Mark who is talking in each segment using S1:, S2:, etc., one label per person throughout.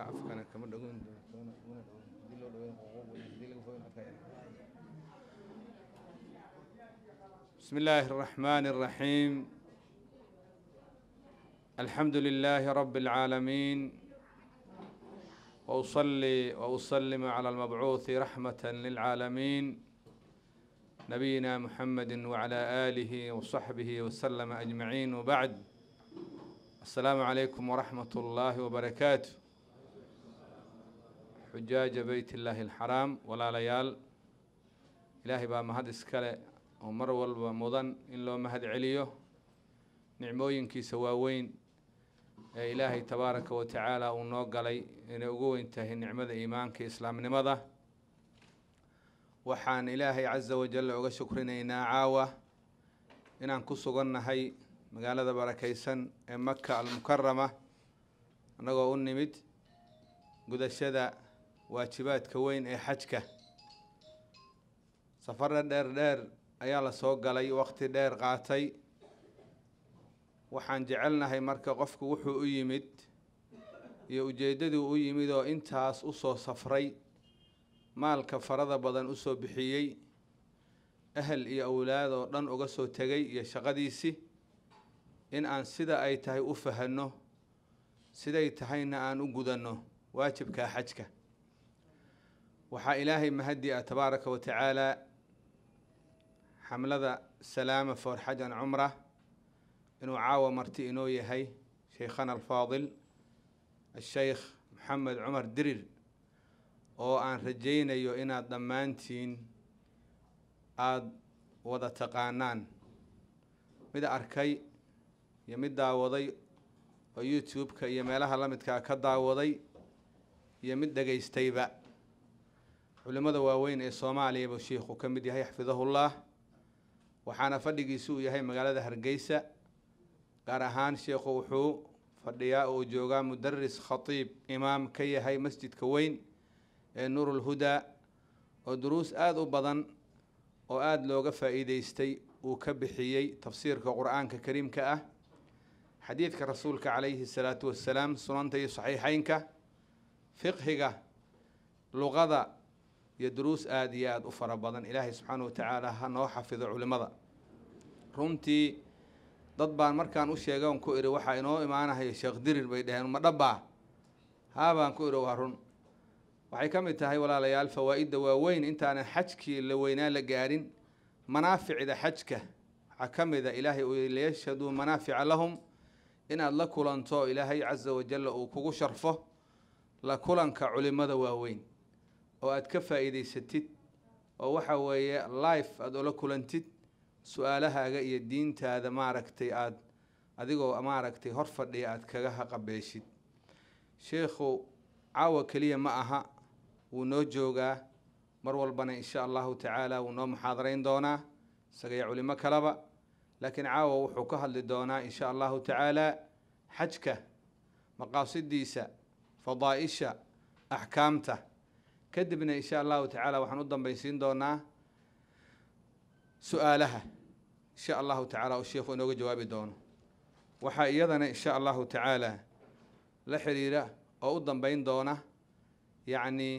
S1: magaca afkana kama dhagoyn doonto mana dhagoyn hadii loo dhaweyn ququuq weyn hadii laga fogeyn afka بسم الله الرحمن الرحيم الحمد لله رب العالمين وأصلي وأسلم على المبعوث رحمة للعالمين نبينا محمد وعلى آله وصحبه وسلم أجمعين وبعد السلام عليكم ورحمة الله وبركاته xujaaja beyt illaahi alxaraam walaalayaal ilaahay baa mahad iskale oo mar walba mudan in loo mahad celiyo nicmooyinkiisa waaweyn ee ilaahay tabaaraka wa tacaala uu noo galay inay ugu weyn tahay nicmada iimaanka islaamnimada waxaan ilaahay casa wajalla uga shukrinaynaa caawa inaan ku sugannahay magaalada barakaysan ee maka almukarama annagoo u nimid gudashada waajibaadka weyn ee xajka safarra dheer dheer ayaa la soo galay waqti dheer qaatay waxaan jecelnahay marka qofku wuxuu u yimid iyo ujeeddaduu u yimid oo intaas usoo safray maalka farada badan usoo bixiyey ahel iyo awlaad oo dhan uga soo tegay iyo shaqadiisii in aan sida ay tahay u fahanno siday tahayna aan u gudanno waajibka xajka waxaa ilaahay mahadi ah tabaaraka wa tacaalaa xamlada salaama for xaj cumra inuu caawa marti inoo yahay sheikhana alfaadil asheykh maxamed cumar dirir oo aan rajaynayo inaad dhammaantiin aada wada taqaanaan mid arkay iyo mid daawaday oo youtube-ka iyo meelaha la midkaa ah ka daawaday iyo mid dhagaystayba culimmada waaweyn ee soomaaliyaba sheekhu ka mid yahay xafidahullah waxaana fadhigiisi uu yahay magaalada hargeysa gaar ahaan sheekhu wuxuu fadhiyaa oo joogaa mudaris khatiib imaam ka yahay masjidka weyn ee nuurulhudaa oo duruus aada u badan oo aada looga faa'iideystay uu ka bixiyey tafsiirka qur-aanka kariimka ah xadiidka rasuulka calayhi salaatu wassalaam sunanta iyo saxiixeynka fiqhiga luqada iyo duruus aada iyo aada u fara badan ilaahay subxaana wa tacaala ha noo xafido culimmada runtii dad baan markaan u sheegay on ku iri waxaa inoo imaanahayo sheekh dirir bay dhaheen ma dhabbaa haabaan ku idhi waa run waxay ka mid tahay walaalayaal fawaa-idda waaweyn intaanan xajkii la weynaa la gaarin manaaficda xajka waxaa ka mida ah, ilaahay uu liyashhaduu manaafica lahum inaad la kulanto ilaahay casa wajalla uu kugu sharfo la kulanka culimmada waaweyn oo aada ka faa'iidaysatid oo waxa weeye life aada ula kulantid su-aalahaaga iyo diintaada maaragtay aad adigoo maaragtay hor fadhiya aada kaga haqabeeshid sheikhu caawa keliya ma aha wuu noo joogaa mar walbana insha allahu tacaala wuu noo muxaadarayn doonaa isagaya culimo kaleba laakiin caawa wuxuu ka hadli doonaa insha allahu tacaala xajka maqaasidiisa fadaaisha axkaamta kadibna insha allahu tacaala waxaan u dambaysiin doonaa su-aalaha insha allahu tacaala uu sheikhu inooga jawaabi doono waxaa iyadana insha allahu tacaala la xiriira oo u dambayn doona yacnii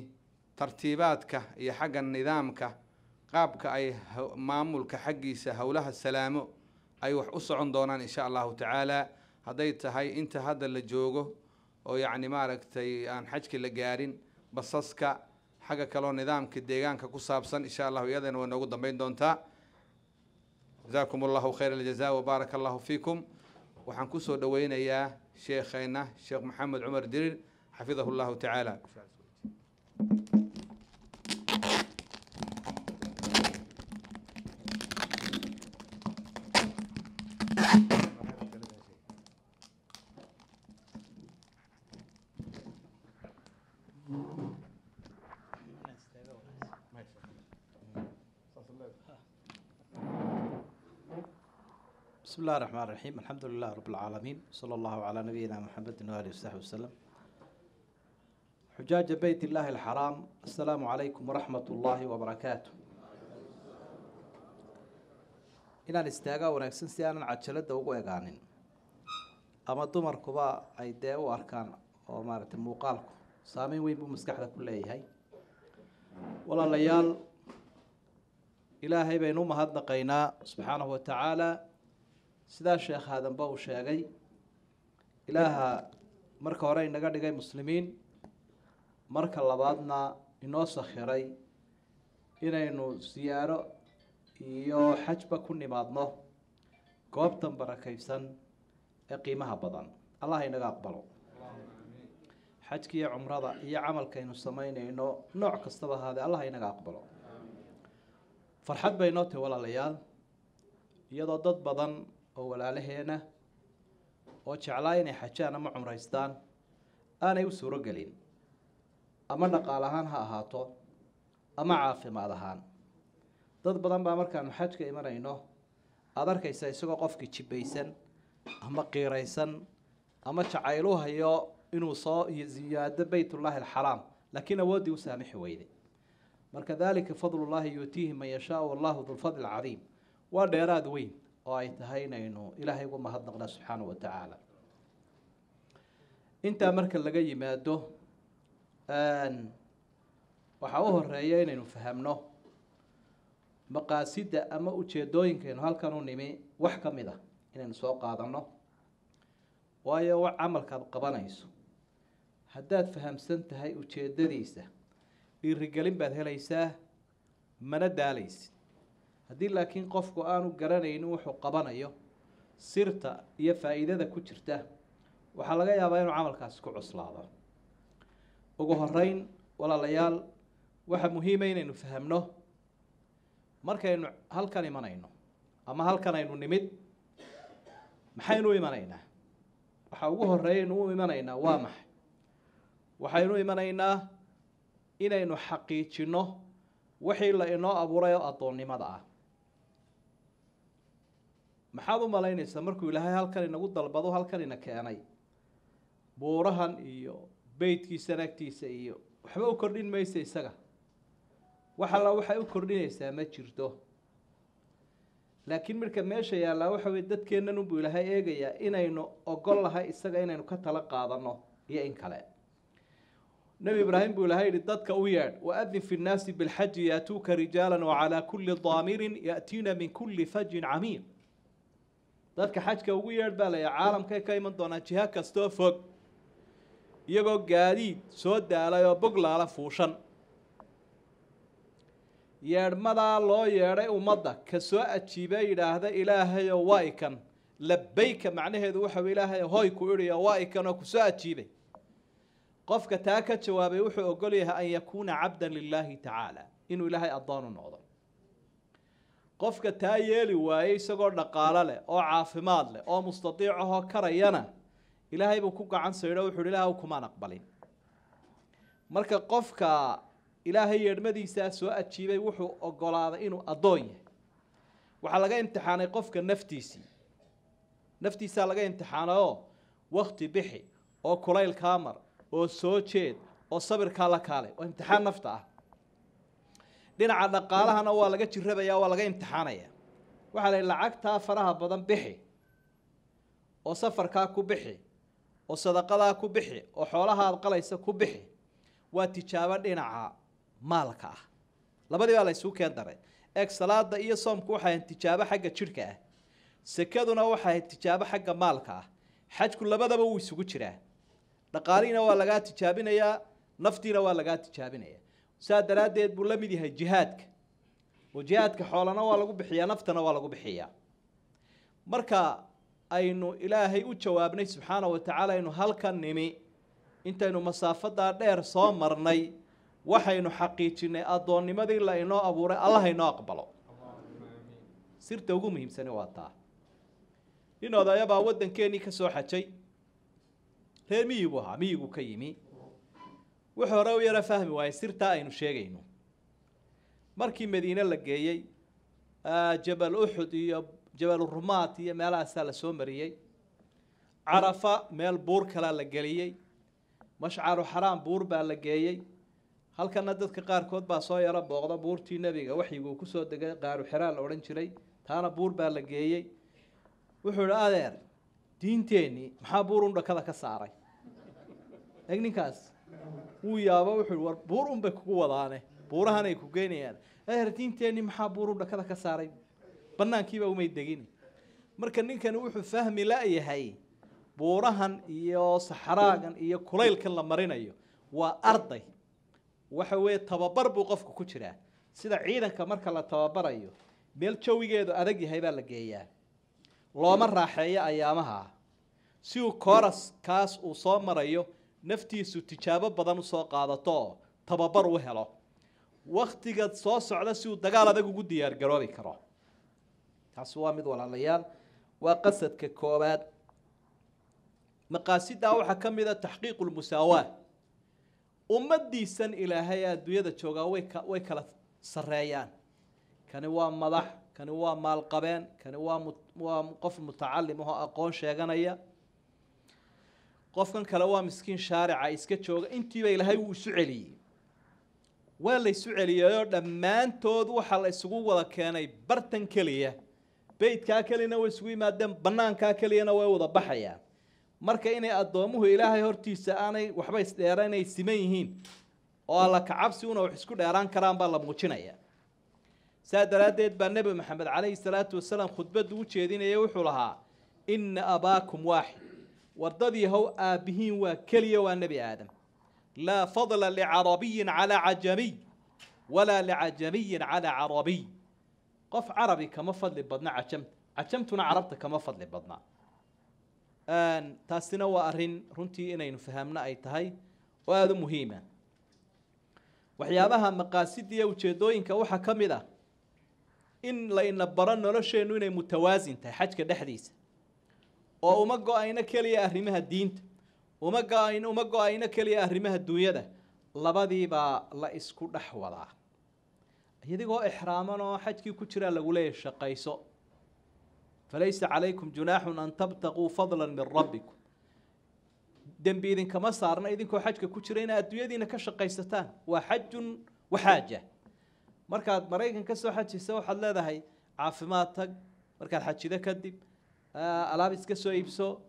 S1: tartiibaadka iyo xagga nidaamka qaabka ay maamulka xaggiisa howlaha salaamo ay wax u socon doonaan insha allahu tacaala hadday tahay inta hadda la joogo oo yacni maaragtay aan xajki la gaarin basaska xagga kaleo nidaamka deegaanka ku saabsan insha allahu iyadana waa noogu dambeyn doontaa jazaakum allahu khayr aljaza wabaaraka allahu fiikum waxaan kusoo dhoweynayaa sheekheena sheekh maxamed cumar dirir xafidahu llahu tacaala
S2: bismi illahi raxmaan raxiim alxamdu lilah rabbilcaalamiin sala allahu calaa nabiyina muxamedin waalihi wasaxbi wasalam xujaaja beyt illaahi alxaraam assalaamu calaykum waraxmat ullaahi wabarakaatu inaan istaagaa wanaagsan si aanan cajalada ugu egaanin ama dumarkuba ay dee u arkaan oo maaragtay muuqaalku saameyn weyn buu maskaxda ku leeyahay walaalayaal ilaahay baynu u mahadnaqaynaa subxaanahu wa tacaala sidaa sheekh aadanba uu sheegay ilaaha marka hore inaga dhigay muslimiin marka labaadna inoo sakhiray inaynu siyaaro iyo xajba ku nimaadno goobtan barakaysan ee qiimaha badan allah inaga aqbalo xajka cumrada iyo camalkaynu samaynayno nooc kastaba ahaadee allah inaga aqbalo farxad bay noo tahay walaalayaal iyadoo dad badan oo walaalaheena oo jeclaa inay xajaan ama cumraystaan aanay u suurogelin ama dhaqaal ahaan ha ahaato ama caafimaad ahaan dad badan baa markaanu xajka imanayno aada arkaysa isagoo qofkii jibaysan ama qiiraysan ama jacaylu hayo inuu soo ziyaado beytullaahi alxaraam laakiin awooddii u saamixi weyday marka daalika fadlullaahi yuutiihi man yashaau wallahu dulfadli cadiim waa dheeraad weyn oo ay tahay inaynu ilaahay ugu mahadnaqna subxaanah wa tacaala intaa marka laga yimaado waxaa u horeeya inaynu fahamno maqaasida ama ujeedooyinkaynu halkan u nimi wax ka mid a ah inaynu soo qaadano waayo wa camalkaad qabanayso haddaad fahamsan tahay ujeedadiisa dhiirigelin baad helaysaa mana daalaysid haddii laakiin qofku aanu garanaynin wuxuu qabanayo sirta iyo faa-iidada ku jirta waxaa laga yaabaa inuu camalkaasi ku cuslaado ugu horeyn walaalayaal waxaa muhiima ah inaynu fahamno markaynu halkan imanayno ama halkan aynu nimid maxaynu imanaynaa waxa ugu horeeyaynu u imanaynaa waa maxay waxaynu imanaynaa inaynu xaqiijinno wixii la inoo abuuray oo addoonnimada ah maxaad u malaynaysaa markuu ilaahay halkan inagu dalbado halkan ina keenay buurahan iyo beydkiisa naagtiisa iyo waxba u kordhin maysa isaga wax alla waxay u kordhinaysaa ma jirto laakiin marka meesha yaallaa waxa weye dadkeennan unbuu ilaahay eegayaa inaynu ogol lahay isaga inaynu ka tala qaadanno iyo in kale nebi ibraahim buu ilahay yihi dadka u yeedh waadin fi nnaasi bilxaji yaatuuka rijaalan wacalaa kulli daamirin ya'tiina min kulli fajin camiiq dadka xajka ugu yeedh baa laya caalamkay ka iman doonaa jiha kastoo fog iyagoo gaadiid soo daalay oo boglaala fuushan yeedhmadaa loo yeedhay ummadda ka soo ajiibe yidhaahda ilaahayo waa ikan labayka macnaheedu waxau ilaahay hooy ku idhi oo waa ikanoo ku soo ajiibay qofka taa ka jawaabay wuxuu ogol yahay an yakuuna cabdan lilaahi tacaala inuu ilaahay addoonu noqdo qofka taa yeeli waayey isagoo dhaqaalo leh oo caafimaad leh oo mustadiic ahoo karayana ilaahay buu ku gacan saydho wuxuuhi ilaahw kumaan aqbalin marka qofka ilaahay yeedhmadiisaa soo ajiibay wuxuu ogolaaday inuu addoon yahay waxaa laga imtixaanay qofka naftiisii naftiisaa laga imtixaanay oo wakti bixi oo kulaylkaa mar oo soo jeed oo sabirkaa la kaale oo imtixaan nafta ah dhinaca dhaqaalahana waa laga jirabaya waa laga imtixaanaya waxaa lahi lacagtaa faraha badan bixi oo safarkaa ku bixi oo sadaqadaa ku bixi oo xoolahaad qalaysa ku bixi waa tijaabo dhinaca maalka ah labadii baa laysuu keen daray eeg salaada iyo soomku waxay ahayd tijaabo xagga jirka ah sekaduna waxay ahayd tijaabo xagga maalka ah xajku labadaba wuu isugu jiraa dhaqaalihiina waa lagaa tijaabinayaa naftiina waa lagaa tijaabinaya saa daraaddeed buu la mid yahay jihaadka oo jihaadka xoolana waa lagu bixiyaa naftana waa lagu bixiyaa marka aynu ilaahay u jawaabnay subxaana wa tacaala aynu halkan nimi intaynu masaafadaa dheer soo marnay waxaynu xaqiijinay addoonnimadii la inoo abuuray allaha inoo aqbalo sirta ugu muhiimsani waa taa nin odayabaa waddankeenii ka soo xajay reer miyigu ahaa miyigu ka yimi wuxuu hore u yara fahmi waayey sirtaa aynu sheegayno markii madiine la geeyey jabal uxud iyo jabal rumaat iyo meelahaasaa la soo mariyey carafa meel buur kalaa la geliyey mashcaru xaraam buur baa la geeyey halkana dadka qaarkood baa soo yaro booqda buurtii nebiga waxyiguu kusoo degay qaaru xeraa la odhan jiray taana buur baa la geeyey wuxuu idhi adeer diinteenii maxaa buur undhakada ka saaray eg ninkaas wuu yaaba wuxuu war buur unbay kugu wadaane buurahanay ku geynayaan eher diinteenni maxaa buuru dhakada ka saaray banaankiiba umay degin marka ninkani wuxuu fahmi la-yahay buurahan iyo saxraagan iyo kulaylkan la marinayo waa arday waxa weeye tababar buu qofku ku jiraa sida ciidanka marka la tababarayo meel jawigeedu adag yahay baa la geeyaa looma raaxeeyo ayaamaha si uu kooras kaas uu soo marayo naftiisu tijaabo badan usoo qaadato tababar u helo waktiga soo socda si uu dagaal adag ugu diyaar garoobi karo taasi waa mid walaalayaal waa qasadka koobaad maqaasidaa waxaa ka mid a ah taxqiiqu lmusaawaa ummadiisan ilaahay adduunyada joogaa way way kala sarreeyaan kani waa madax kani waa maalqabeen kani waa waa qof mutacalim ahoo aqoon sheeganaya qofkan kale waa miskiin shaarica iska jooga intiiba ilaahay wuu isu celiyey waa la ysu celiyeyoo dhammaantood waxaa la isugu wada keenay bartan keliya beydkaa keliyana way isugu yimaadeen banaankaa keliyana way wada baxayaan marka inay addoommuhu ilaahay hortiisa aanay waxba isdheera inay siman yihiin oo alla kacabsi una wax isku dheeraan karaan baa la muujinaya saa daraaddeed baa nebi maxamed calayhi salaatu wasalaam khudbaddu u jeedinaya wuxuu lahaa ina abaakum waaxid wardadiihow aabihiin waa keliya waa nebi aadam laa fadla licarabiyin calaa cajamiy walaa licajamiyin calaa carabiy qof carabi kama fadli badna cajamta cajamtuna carabta kama fadli badna taasina waa arrin runtii inaynu fahamno ay tahay oo aada u muhiima waxyaabaha maqaasidiiyo ujeedooyinka waxaa ka mid ah in la ina baro nolosheennu inay mutawaasin tahay xajka dhexdiisa oo uma go-ayno keliya arrimaha diinta uma goan uma go-ayno keliya arrimaha dunyada labadiibaa la isku dhex wadaa iyadigoo exraaman oo xajkii ku jiraa lagu leeyahy shaqayso falaysa calaykum junaaxun an tabtaquu fadlan min rabbikum dembi idinkama saarna idinkoo xajka ku jira inaad adduunyadiina ka shaqaysataan waa xajun waxaaja markaad maraykan ka soo xajaysa waxaad leedahay caafimaad tag markaad xajido kadib Ah, alaab iska soo iibso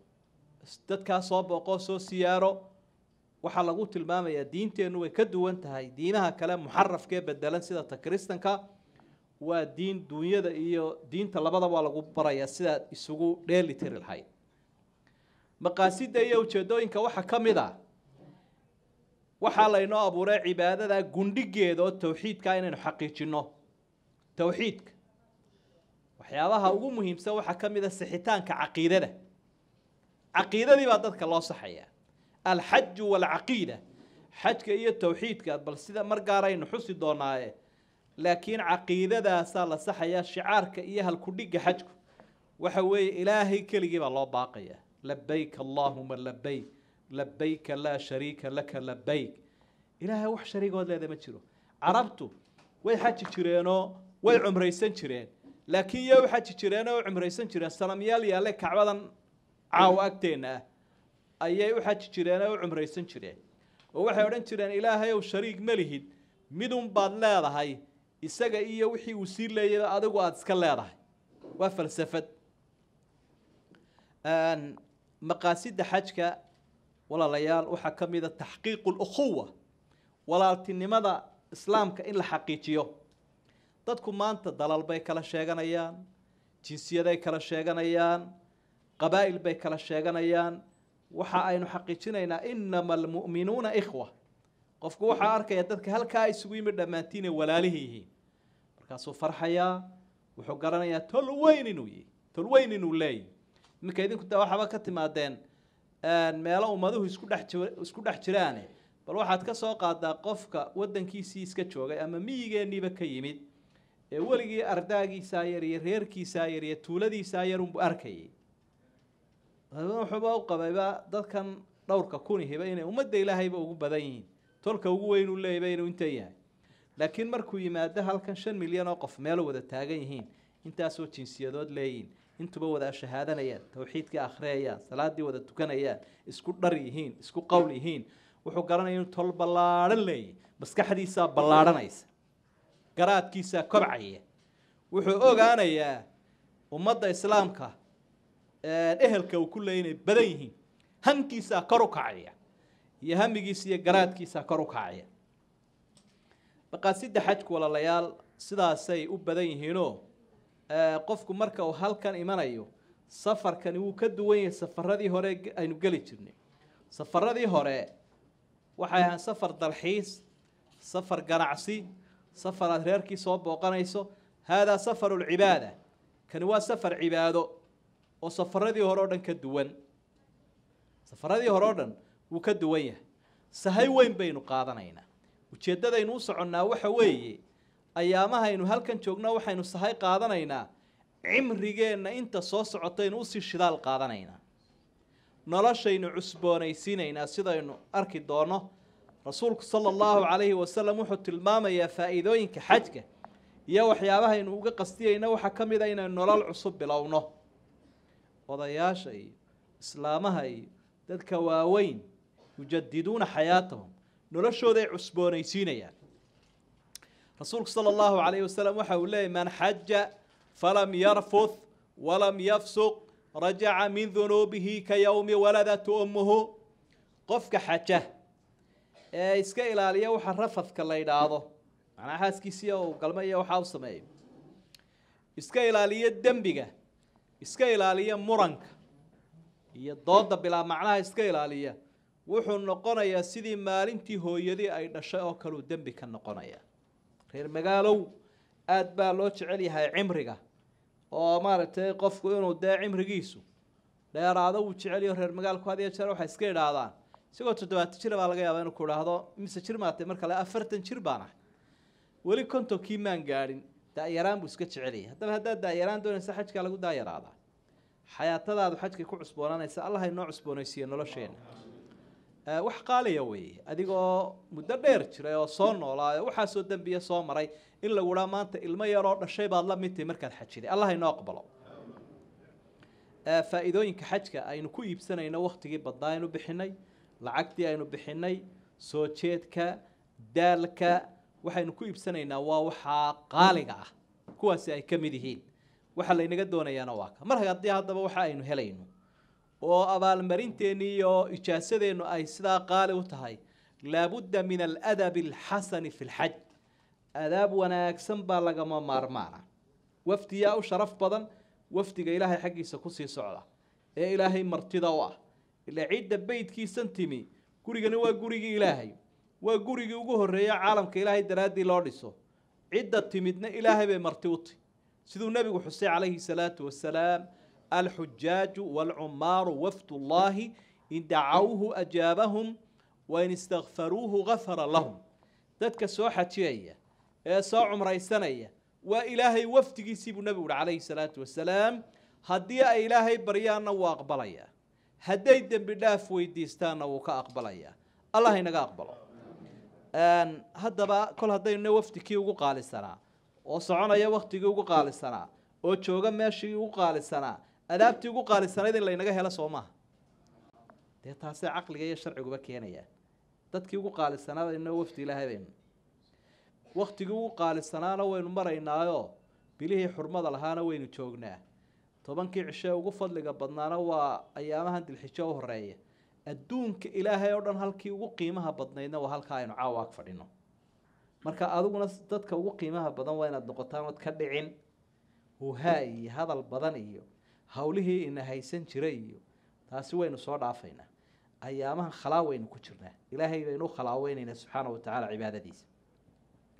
S2: dadkaa soo booqo soo siyaaro waxaa lagu tilmaamayaa diinteennu way ka duwan tahay diinaha kale muxarafkee bedelan sida ta kristanka waa diin dunyada iyo diinta labadaba waa lagu barayaa sidaad isugu dheeli tiri lahayd maqaasida iyo ujeedooyinka waxaa ka mid a ah, waxaa laynoo abuuray cibaadada gundhigeeda oo tawxiidka ah inaynu xaqiijinno tawxiidka waxyaabaha ugu muhiimsan waxaa ka mid a ah sixitaanka caqiidada caqiidadii baa dadka loo saxayaa alxaju waalcaqiida xajka iyo towxiidka bal sida mar gaaraynu xusi doonaaye laakiin caqiidadaasaa la saxayaa shicaarka iyo halkudhigga xajku waxa weeye ilaahay keligii baa loo baaqaya labayk allaahuma labayk labayka laa shariika laka labayk ilaahay wax shariigood leeda ma jiro carabtu way xaji jireenoo way cumraysan jireen laakiin yaa waxaa ji jireen oo cumraysan jireen salamyaal yaale kacbadan caaw agteenna ah ayay u xaji jireen oo u cumraysan jireen oo waxay odhan jireen ilaahay ow shariig ma lihid midun baad leedahay isaga iyo wixii uu sii leeyaba adigu aada iska leedahay waa falsafad maqaasida xajka walaalayaal waxaa ka mida ah taxqiiqu lukhuwa walaaltinimada islaamka in la xaqiijiyo dadku maanta dalaal bay kala sheeganayaan jinsiyaday kala sheeganayaan qabaa'il bay kala sheeganayaan waxa aynu xaqiijinaynaa innama almu'minuuna ikhwa qofku waxaa arkaya dadka halkaa isugu yimid dhammaantiin walaalihi yihiin markaasuu farxayaa wuxuu garanayaa tol weyn inuu yihi tol weyn inuu leeyahy iminka idinku da waxaaba ka timaadeen meelo ummaduhu isku dhex isku dhex jiraane bal waxaad ka soo qaadaa qofka waddankiisii iska joogay ama miyigeeniiba ka yimid ee weligii ardaagiisaa yar iyo reerkiisaa yar iyo tuuladiisaa yar unbu arkayay wuxuuba u qabayba dadkan dhowrka kuni hiba inay ummadda ilaahayba ugu badan yihiin tolka ugu weyn leeyayba inuu inta yahay laakiin markuu yimaado halkan shan milyan oo qof meel wada taagan yihiin intaasoo jinsiyadood leeyihiin intuba wada shahaadanayaan tawxiidkii akhriyayaan salaadii wada tukanayaan isku dhar yihiin isku qowl yihiin wuxuu garanaya inuu tol ballaadhan leeyahy maskaxdiisaa ballaadhanaysa garaadkiisa kobcaya wuxuu ogaanayaa ummadda islaamka ehelka uu ku leey inay badan yihiin hankiisaa kor u kacaya iyo hamigiisa iyo garaadkiisaa kor u kacaya maqaasida xajku walaalayaal sidaasay u badan yihiinoo qofku marka uu halkan imanayo safarkani wuu ka duwan yahay safaradii hore aynu geli jirnay safaradii hore waxay ahaan safar dalxiis safar ganacsi safar aad reerkii soo booqanayso haadaa safaru lcibaada kani waa safar cibaado oo safaradii hore o dhan ka duwan safaradii hore oo dhan wuu ka duwan yahay sahay weyn baynu qaadanaynaa ujeeddadaynu u soconnaa waxa weeye ayaamahaynu halkan joogno waxaynu sahay qaadanaynaa cimrigeenna inta soo socotaynu usii shidaal qaadanaynaa noloshaynu cusboonaysiinaynaa sidaynu arki doono rasuulku sala allahu calayhi wasalam wuxuu tilmaamayaa faa'iidooyinka xajka iyo waxyaabahaynu uga qastiyeyna waxaa ka mid a ah inaynu nolol cusub bilowno odayaasha iyo islaamaha iyo dadka waaweyn yujadiduuna xayaatahum noloshooday cusboonaysiinayaan rasuulku sala allahu calayhi wasalam waxa uu leeyay man xaja falam yarfuth walam yafsuq rajaca min dunuubihi ka yowmi waladat ummuhu qofka xaja ee iska ilaaliya waxa rafadka la yidhaahdo manaa xaaskiisi u galma iyo waxaa u sameeya iska ilaaliya dembiga iska ilaaliya muranka iyo dooda bilaa macnaha iska ilaaliya wuxuu noqonayaa sidii maalintii hooyadii ay dhashay oo kaleu dembi ka noqonaya reer magaalow aada baa loo jecel yahay cimriga oo maaragtay qofku inuu dee cimrigiisu dheeraado wuu jecelyo reer magaalku had iyo jeer waxay iska idhaahdaan isagoo toddobaatan jira baa laga yaaba inuu ku idhaahdo mise jir maatay mar kale afartan jir baan ah weli kontonkii maan gaadhin da buu iska jecelyay haddaba haddaad da doonaysa xajkaa lagu daayaraadaa xayaatadaadu xajkay ku cusboonanaysa allah inoo cusboonaysiiyo nolosheenna wax qaaliya weeye adigoo muddo dheer jiray oo soo noolaayo waxaasoo dembiya soo maray in laguhaa maanta ilmo yaroo dhashay baad la midtay markaad xajiday allah inoo aqbalo faa xajka aynu ku iibsanayno waktigii badnaa aynu bixinay lacagtii aynu bixinay soo jeedka daalka waxaynu ku iibsanaynaa waa waxaa qaaliga ah kuwaasi ay ka mid yihiin waxa laynaga doonayaana waa ka mar haddii haddaba waxa aynu helayno oo abaalmarinteenni iyo ijaasadeennu ay sidaa qaali u tahay laabudda min aladabi alxasani fi lxaj adaab wanaagsan baa lagama maarmaana wafdiyaa u sharaf badan wafdiga ilaahay xaggiisa kusii socda ee ilaahay martida u ah ilaa cidda beydkii timi gurigani waa gurigii ilaahay waa gurigii ugu horreeya caalamka ilaahay daraaddii loo dhiso cidda timidna ilaahay bay marti uti siduu nebigu xusay calayhi salaatu wasalaam alxujaaju waalcumaaru wafdullaahi in dacawhu ajaabahum wa in istakfaruuhu gafara lahum dadka soo xajiyaya ee soo cumraysanaya waa ilaahay wafdigiisii buu nebigu uhi calayhi salaatu wasalaam haddii ay ilaahay baryaanna wuu aqbalayaa hadday dembi dhaaf weydiistaanna wuu ka aqbalayaa allah inaga aqbalo haddaba kol haddayne wafdi kii ugu qaalisanaa oo soconaya waktigii ugu qaalisanaa oo jooga meeshii ugu qaalisanaa adaabtii ugu qaalisanayd in laynaga helo soo maaha dee taasee caqliga iyo sharciguba keenayaa dadkii ugu qaalisanaana ino wafdi ilaahay baynu waktigii ugu qaalisanaana waynu maraynaayoo bilihii xurmada lahaana waynu joognaa tobankii cishee ugu fadliga badnaana waa ayaamahan dilxijo u horeeya adduunka ilaahay oo dhan halkii ugu qiimaha badnaydna waa halkaa aynu caawa fadhino marka adiguna dadka ugu qiimaha badan waa inaad noqotaan ood ka dhicin huhaa iyo hadal badan iyo howlihii ina haysan jiray iyo taasi waynu soo dhaafaynaa ayaamahan waynu ku jirnaa ilaahay baynu u khalaaweynayna subxaana tacaala cibaadadiisa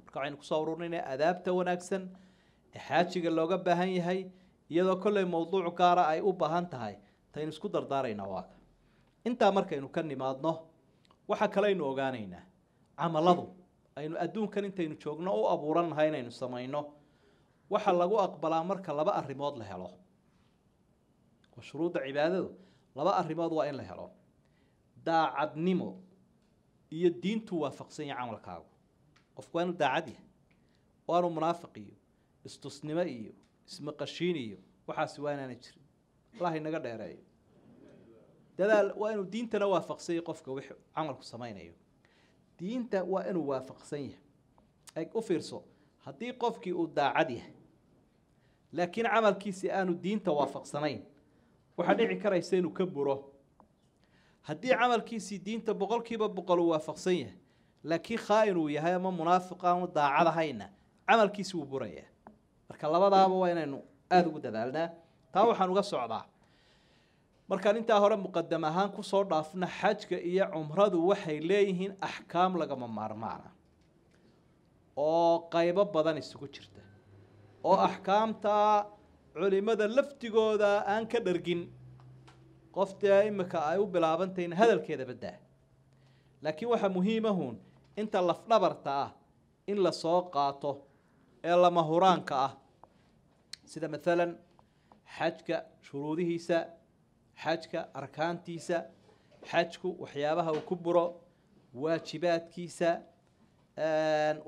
S2: marka waxaynu kusoo ururnayna adaabta wanaagsan ee xaajiga looga baahan yahay iyadoo kolley mawduuc gaara ay u baahan tahay taynu isku dardaaraynaa waaka intaa markaynu ka nimaadno waxaa kaleaynu ogaanaynaa camaladu aynu adduunkan intaynu joogno u abuurannahay inaynu samayno waxaa lagu aqbalaa marka laba arrimood la helo shuruudda cibaadadu laba arrimood waa in la helo daacadnimo iyo diintu waafaqsan yahay camalkaagu qofku waa inu daacad yahay oo munaafiq iyo istusnimo iyo ismaqashiin waxaas waxaasi waa inaana jirin allah inaga dheereeyo dadaal waa inuu diintana waafaqsan yahy qofka wix camalku samaynayo diinta waa inuu waafaqsan yahay u fiirso haddii qofkii uu daacad yahay laakiin camalkiisi aanu diinta waafaqsanayn waxaa dhici karaysa inuu ka buro haddii camalkiisii diinta boqolkiiba boqol uu waafaqsan yahay laakiin khaa-in uu yahay ama munaafiq ama daacad ahayna camalkiisi wuu burayaa marka labadaaba waa inaynu aada ugu dadaalnaa taa waxaan uga socdaa markaan intaa hore muqadam ahaan kusoo dhaafna xajka iyo cumradu waxay leeyihiin axkaam lagama maarmaana oo qaybo badan isugu jirta oo axkaamta culimada laftigooda aan ka dhargin qoftee imika ay u bilaabantahay in hadalkeeda baddaa laakiin waxaa muhiimahuun inta lafdhabarta ah in lasoo qaato ee lama huraanka ah sida maalan xajka shuruudihiisa xajka arkaantiisa xajku waxyaabaha uu ku buro waajibaadkiisa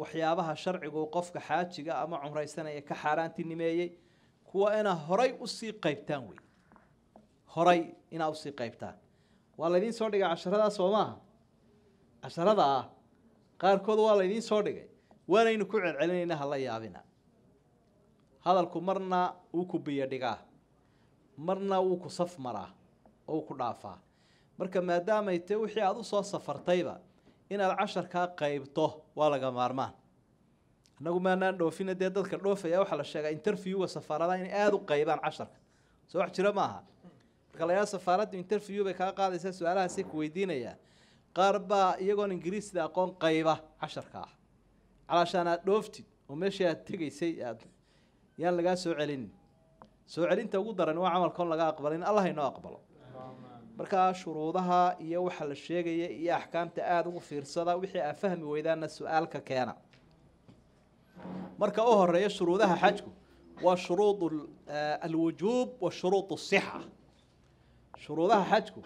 S2: waxyaabaha sharcigu qofka xaajiga ama cumraysanaya ka xaaraantinimeeyey kuwa inaa horay usii qaybtaan wey horay inaa usii qaybtaan waa laydiin soo dhigay casharadaa soo maaha casharada ah qaarkood waa laydiin soo dhigay waanaynu ku celcelinayna hala yaabina hadalku marna wuu ku biyo dhigaa marna wuu ku saf maraa oo uu ku dhaafaa marka maadaamay te wixii aada usoo safartayba inaad casharkaa qaybto waa laga maarmaan inagu maanaan dhoofina dee dadka dhoofaya waxaa la sheegaa interviewga safaaradaha inay aada u qaybaan casharka soo wax jiro maaha marka layaaa safaaraddu interview bay kaa qaadaysaa su-aalahaasay ku weydiinayaa qaar baa iyagoon ingiriisda aqoon qayba casharka ah calaashaan aad dhooftid oo meeshii aada tegaysay aad yaan lagaa soo celinin soo celinta ugu daran waa camalka on laga aqbalin allah inoo aqbalo markaa shuruudaha iyo waxa la sheegaya iyo axkaamta aada ugu fiirsada wixii aa fahmi weydaana su-aalka keena marka u horeeya shuruudaha xajku waa shuruud eh, alwujuub wa shuruud sixa shuruudaha xajku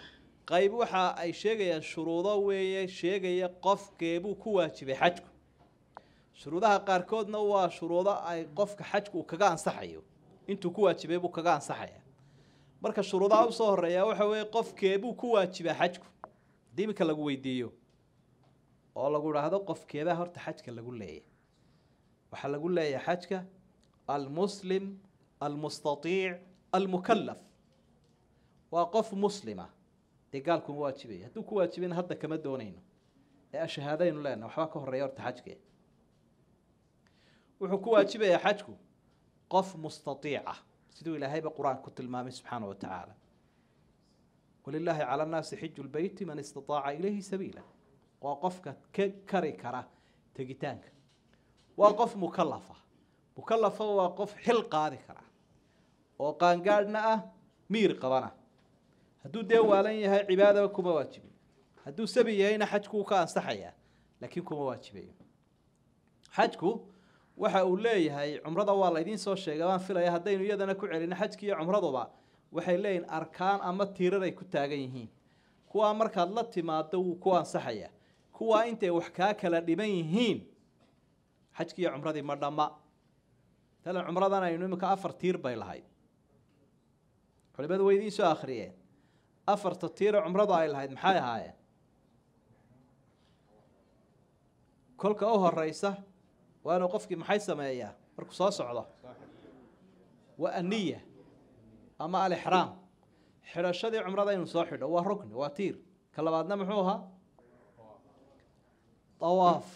S2: qayb waxa ay sheegayaan shuruudo weeye sheegaya qofkeebuu ku waajibay xajku shuruudaha qaarkoodna waa shuruudo ay qofka xajku uu kaga ansaxayo intuu ku waajibay buu kaga ansaxaya marka shuruudaha usoo horeeya waxa weeye qofkeebuu ku waajibaa xajku hadii iminka lagu weydiiyo oo lagu idhaahdo qofkeebaa horta xajka lagu leeyahy waxaa lagu leeyahay xajka almuslim almustaiic almukalaf waa qof muslima dee gaalkuma waajibaya hadduu ku waajibana hadda kama doonayno ee ashahaadeaynu leenaha waxbaa ka horeeya horta xajke wuxuu ku waajibayaa xajku qof mustaiica siduu ilaahayba qur-aan ku tilmaamay subxaana wa tacaala walilaahi cala nnaasi xiju lbeyti man istaaaca ilayhi sabiila waa qofka ka kari kara tegitaanka waa qof mukalafa mukalafa waa qof xil qaadi kara oo qaangaadhna ah miir qabana hadduu dee waalan yahay cibaadaba kuma waajibin hadduu sabi yahayna xajku ka ansaxayaa laakiin kuma waajibayo xajku waxa uu leeyahay cumrada waa laydiin soo sheegay baan filaya haddaynu iyadana ku celino xajki iyo cumraduba waxay leeyihin arkaan ama ay ku taagan yihiin kuwaa markaad la timaado wuu ku ansaxaya kuwaa intay wax kaa kala dhiban yihiin xajkiiyo cumradii ma dhamma maala cumradan aynu iminka afar tiir bay lahayd culimadu way idiin soo akhriyeen afarta tiira cumradu ay lahayd maxay ahaayeen kolka u horeysa waa qofkii maxay sameeyaa marku soo socdo waa anniya ama alixraam xidhashadii cumrada inuu soo xidho waa rukni waa tiir ka labaadna muxuu ahaa awaaf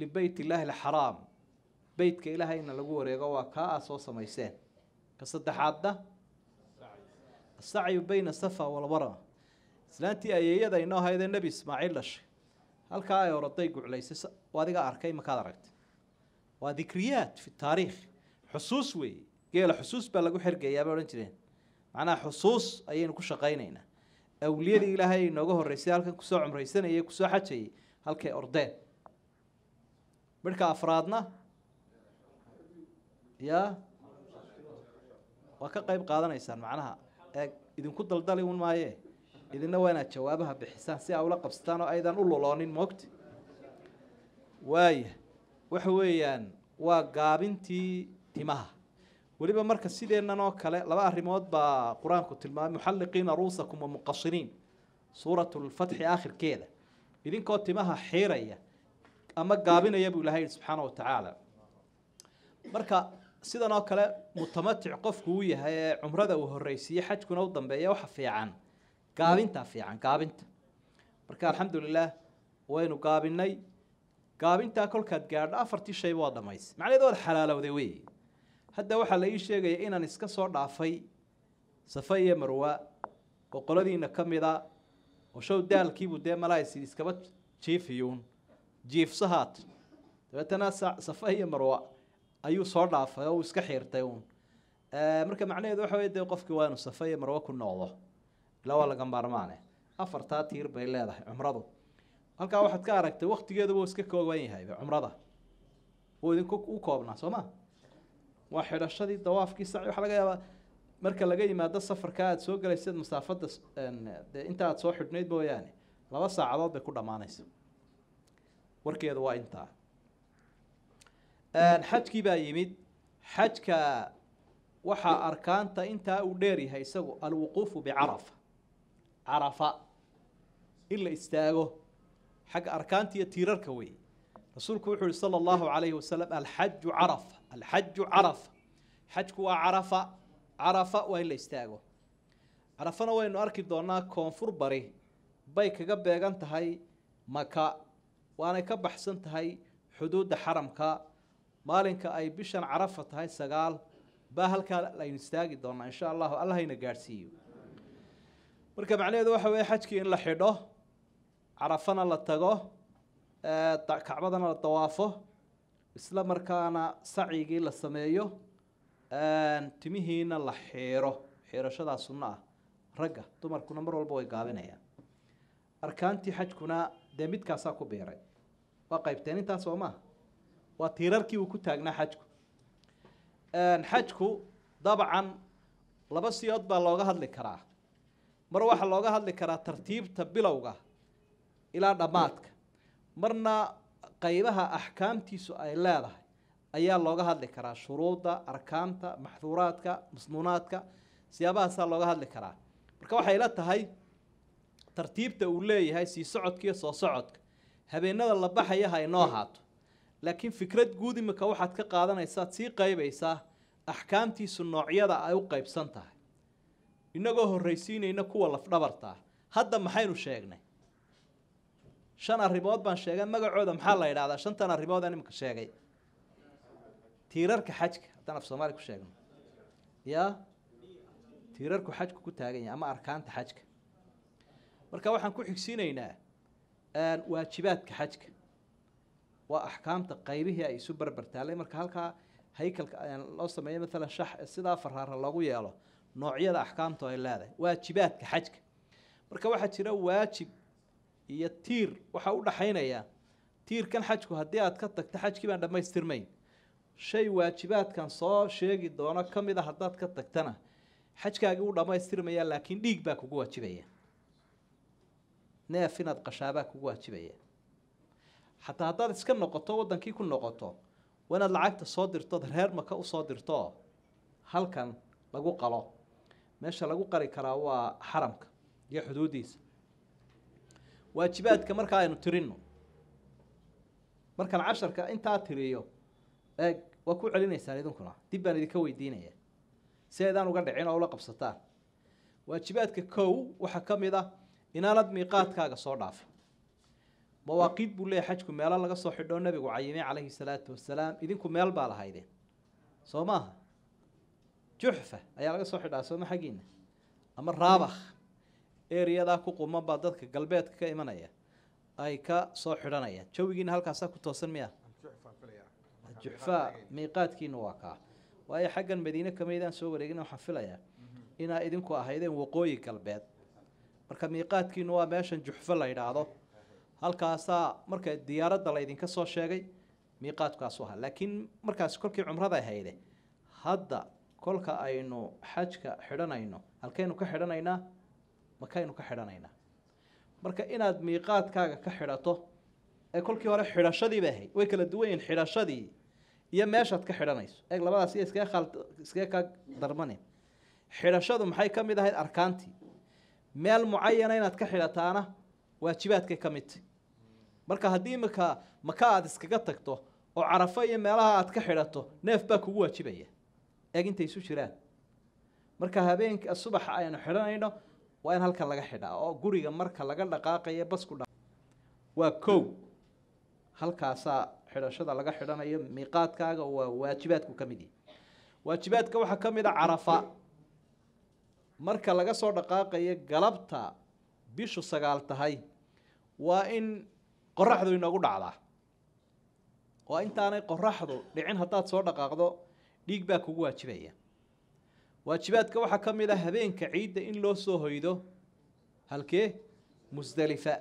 S2: libeyt illaahi alxaraam beytka ilaahayna lagu wareego waa kaa aa soo samayseen ka saddexaadna asacyu bayna safa walmarwa islaantii ayeeyada inoo ahaydee nebi ismaaciil dhashay halkaa ay oraday guclaysay adiga arkay makaad aragtay waa dikriyaat fi taariikh xusuus weeye geela xusuus baa lagu xergeeyaa bay odhan jireen macnaha xusuus ayaynu ku shaqaynaynaa awliyadii ilaahay ay nooga horreysay halkan kusoo cumraysanayay kusoo xajayay halkay ordeen midhka afraadna yaa waa ka qayb qaadanaysaan macnaha ee idinku daldali un maaye idina waa inaad jawaabaha bixisaan si aa ula qabsataan oo aydan u loloonin moogti waaya waxa weeyaan waa gaabintii timaha weliba marka sideennan oo kale laba arrimood baa qur-aanku tilmaamay muxalliqiina ruusakum wa muqasiriin wamuqasiriin suuratulfatxi aakhirkeeda idinkoo timaha xiiraya ama gaabinaya buu ilahay yihi subxaana wa tacaala marka sidan oo kale mutamatic qofku u yahay ee cumrada uu horreysiiye xajkuna u dambeeya waxa fiican gaabintaa fiican gaabinta marka alxamdulilaah waynu gaabinay gaabintaa kolkaad gaadho afartii shayba waa dhamaysay macnaheed waad xalaalowday wey hadda waxaa la ii sheegaya inaan iska soo dhaafay safa iyo marwa oo qoladiina ka a oo show daalkiibuu dee malays iskaba jiifiyuun jiifsahaad dabeetana safa iyo marwa ayuu soo dhaafay oo uu iska xiirtay uun marka macnaheedu waxa wey dee qofkii waa inu safa iyo marwa ku noqdo ilaa waa laga maarmaane afartaa tiir bay leedahay cumradu halkaa waxaad ka aragtay waktigeedu wuu iska kooban yahay cumrada wuu idinku u koobnaa soo ma waa xidhashadii dawaafkii sac waxaa laga yaabaa marka laga yimaado safarka aada soo gelaysad masaafada dee inta aad soo xidhnayd mooyaane laba saacadood bay ku dhammaanaysa warkeeda waa intaa xajkii baa yimid xajka waxaa arkaanta intaa uu dheeryahay isagu alwuquufu bicarafa carafa in la istaago xagga arkaanta iyo tiirarka weeye rasuulku wuxuu yihi sala allahu calayhi wasalam alxaju carafa alxaju carafa xajku waa carafa carafa waa in la istaago carafana waynu arki doonaa koonfur bari bay kaga beegan tahay maka waanay ka baxsan tahay xuduudda xaramka maalinka ay bishan carafa tahay sagaal baa halkaa laynu istaagi doonaa insha allahu allahayna gaadhsiiyo marka macnaheedu waxa weeye xajkii in la xidho carafana la tago kacbadana la dawaafo isla markaana sacigii la sameeyo timihiina la xiiro xiirashadaa sunno ah ragga dumarkuna mar walba way gaabinayaan arkaantii xajkuna dee midkaasaa ku biiray waa qaybteen intaas soo maa waa tiirarkii uu ku taagnaa xajku xajku dabcan laba siyood baa looga hadli karaa mar waxaa looga hadli karaa tartiibta bilowga ilaa dhammaadka marna qaybaha axkaamtiisu ay leedahay ayaa looga hadli karaa shuruudda arkaanta maxduuraadka masnuunaadka siyaabahaasaa looga hadli karaa marka waxay la tahay tartiibta uu leeyahay sii socodka iyo soo socodka habeenada la baxaya ha inoo ahaato laakiin fikrad guud imika waxaad ka qaadanaysaad sii qaybaysaa axkaamtiisu noocyada ay u qaybsan tahay inagoo horraysiinayna kuwa lafdhabartaa hadda maxaynu sheegnay shan arrimood baan sheegay magacooda maxaa la idhahdaa shantan arrimood aan sheegay tiirarka xajka haddaan af soomaali ku sheegno ya tiirarku xajku ku taagan yahay ama arkaanta xajka marka waxaan ku xigsiinaynaa waajibaadka xajka waa axkaamta qaybihii ay isu barbartaallay marka halkaa haykalka loo sameeyo maalan shax sidaa faraara loogu yeelo noocyada axkaamta ay leedahay waajibaadka xajka marka waxaa jira waajib iyo tiir waxaa udhaxaynayaa tiirkan xajku haddii aad ka tagto xajkii baan dhammaystirmayn shay waajibaadkan soo sheegi doono ka mid a ah haddaad ka tagtana xajkaagii u dhammaystirmayaa laakiin dhiig baa kugu waajibaya neef inaad qashaabaa kugu waajibaya xataa haddaad iska noqoto waddankii ku noqoto waa lacagta soo dirtood reer maka usoo dirto halkan lagu qalo meesha lagu qari karaa waa xaramka iyo xuduuddiisa waajibaadka marka aynu tirinno markaan casharka intaa tiriyo eeg waa ku celinaysaan idinkuna dib baan idinka weydiinaya si uga dhicin oo ula qabsataan waajibaadka kow waxaa ka mid a ah inaanad miiqaadkaaga soo dhaafin mawaaqiid buu leeyahy xajku meelo laga soo xidhoo nabigu cayimay calayhi salaatu wasalaam idinku meel baa lahaydeen soo maaha جحفة أي على صحيح داسون حقينا أما رابخ إيريا ذا كوكو ما بعدد كقلبات كإيمانية أي كا صحيح رانية شو يجينا هالكاسة كتوصل مياه جحفة ميقات كي واقع وأي حاجة مدينة كميدان سوق رجينا وحفلها إنا إذن كوا هيدن وقوي قلبات مركب ميقات كي واقع عشان جحفة لا يراه هالكاسة مركب ديارة دلا إذن كصوص شيء ميقات كاسوها لكن مركب سكر كي عمره ذا هذا kolka aynu xajka xidhanayno halkaynu ka xidhanaynaa makaynu ka xidhanaynaa marka inaad miiqaadkaaga ka xidhato ee kolkii hore xidhashadii bay ahayd way kala duwan xidhashadii iyo meeshaad ka xidhanayso eeg labadaas iyo iskaga khaal iskaga kaa darmane xidhashadu maxay ka mid ahayd arkaantii meel mucayana inaad ka xidhataana waajibaadkay ka mid tahy marka haddii maka maka aada iskaga tagto oo carafo iyo meelaha aad ka xidhato neef baa kugu waajibaya eeg intay isu jiraan marka habeenka subaxa aynu xidhanayno waa in halkan laga xidhaa oo guriga marka laga dhaqaaqayo basku dha waa kow halkaasaa xidhashada laga xidhanayo miiqaadkaaga waa waajibaadku ka mid yahay waajibaadka waxaa ka mid a ah carafa marka laga soo dhaqaaqayo galabta bishu sagaal tahay waa in qoraxdu inoogu dhacdaa waa intaanay qoraxdu dhicin haddaad soo dhaqaaqdo dhiig baa kugu waajibaya waajibaadka waxaa ka mid a ah habeenka ciidda in loo soo hoydo halkee musdalifa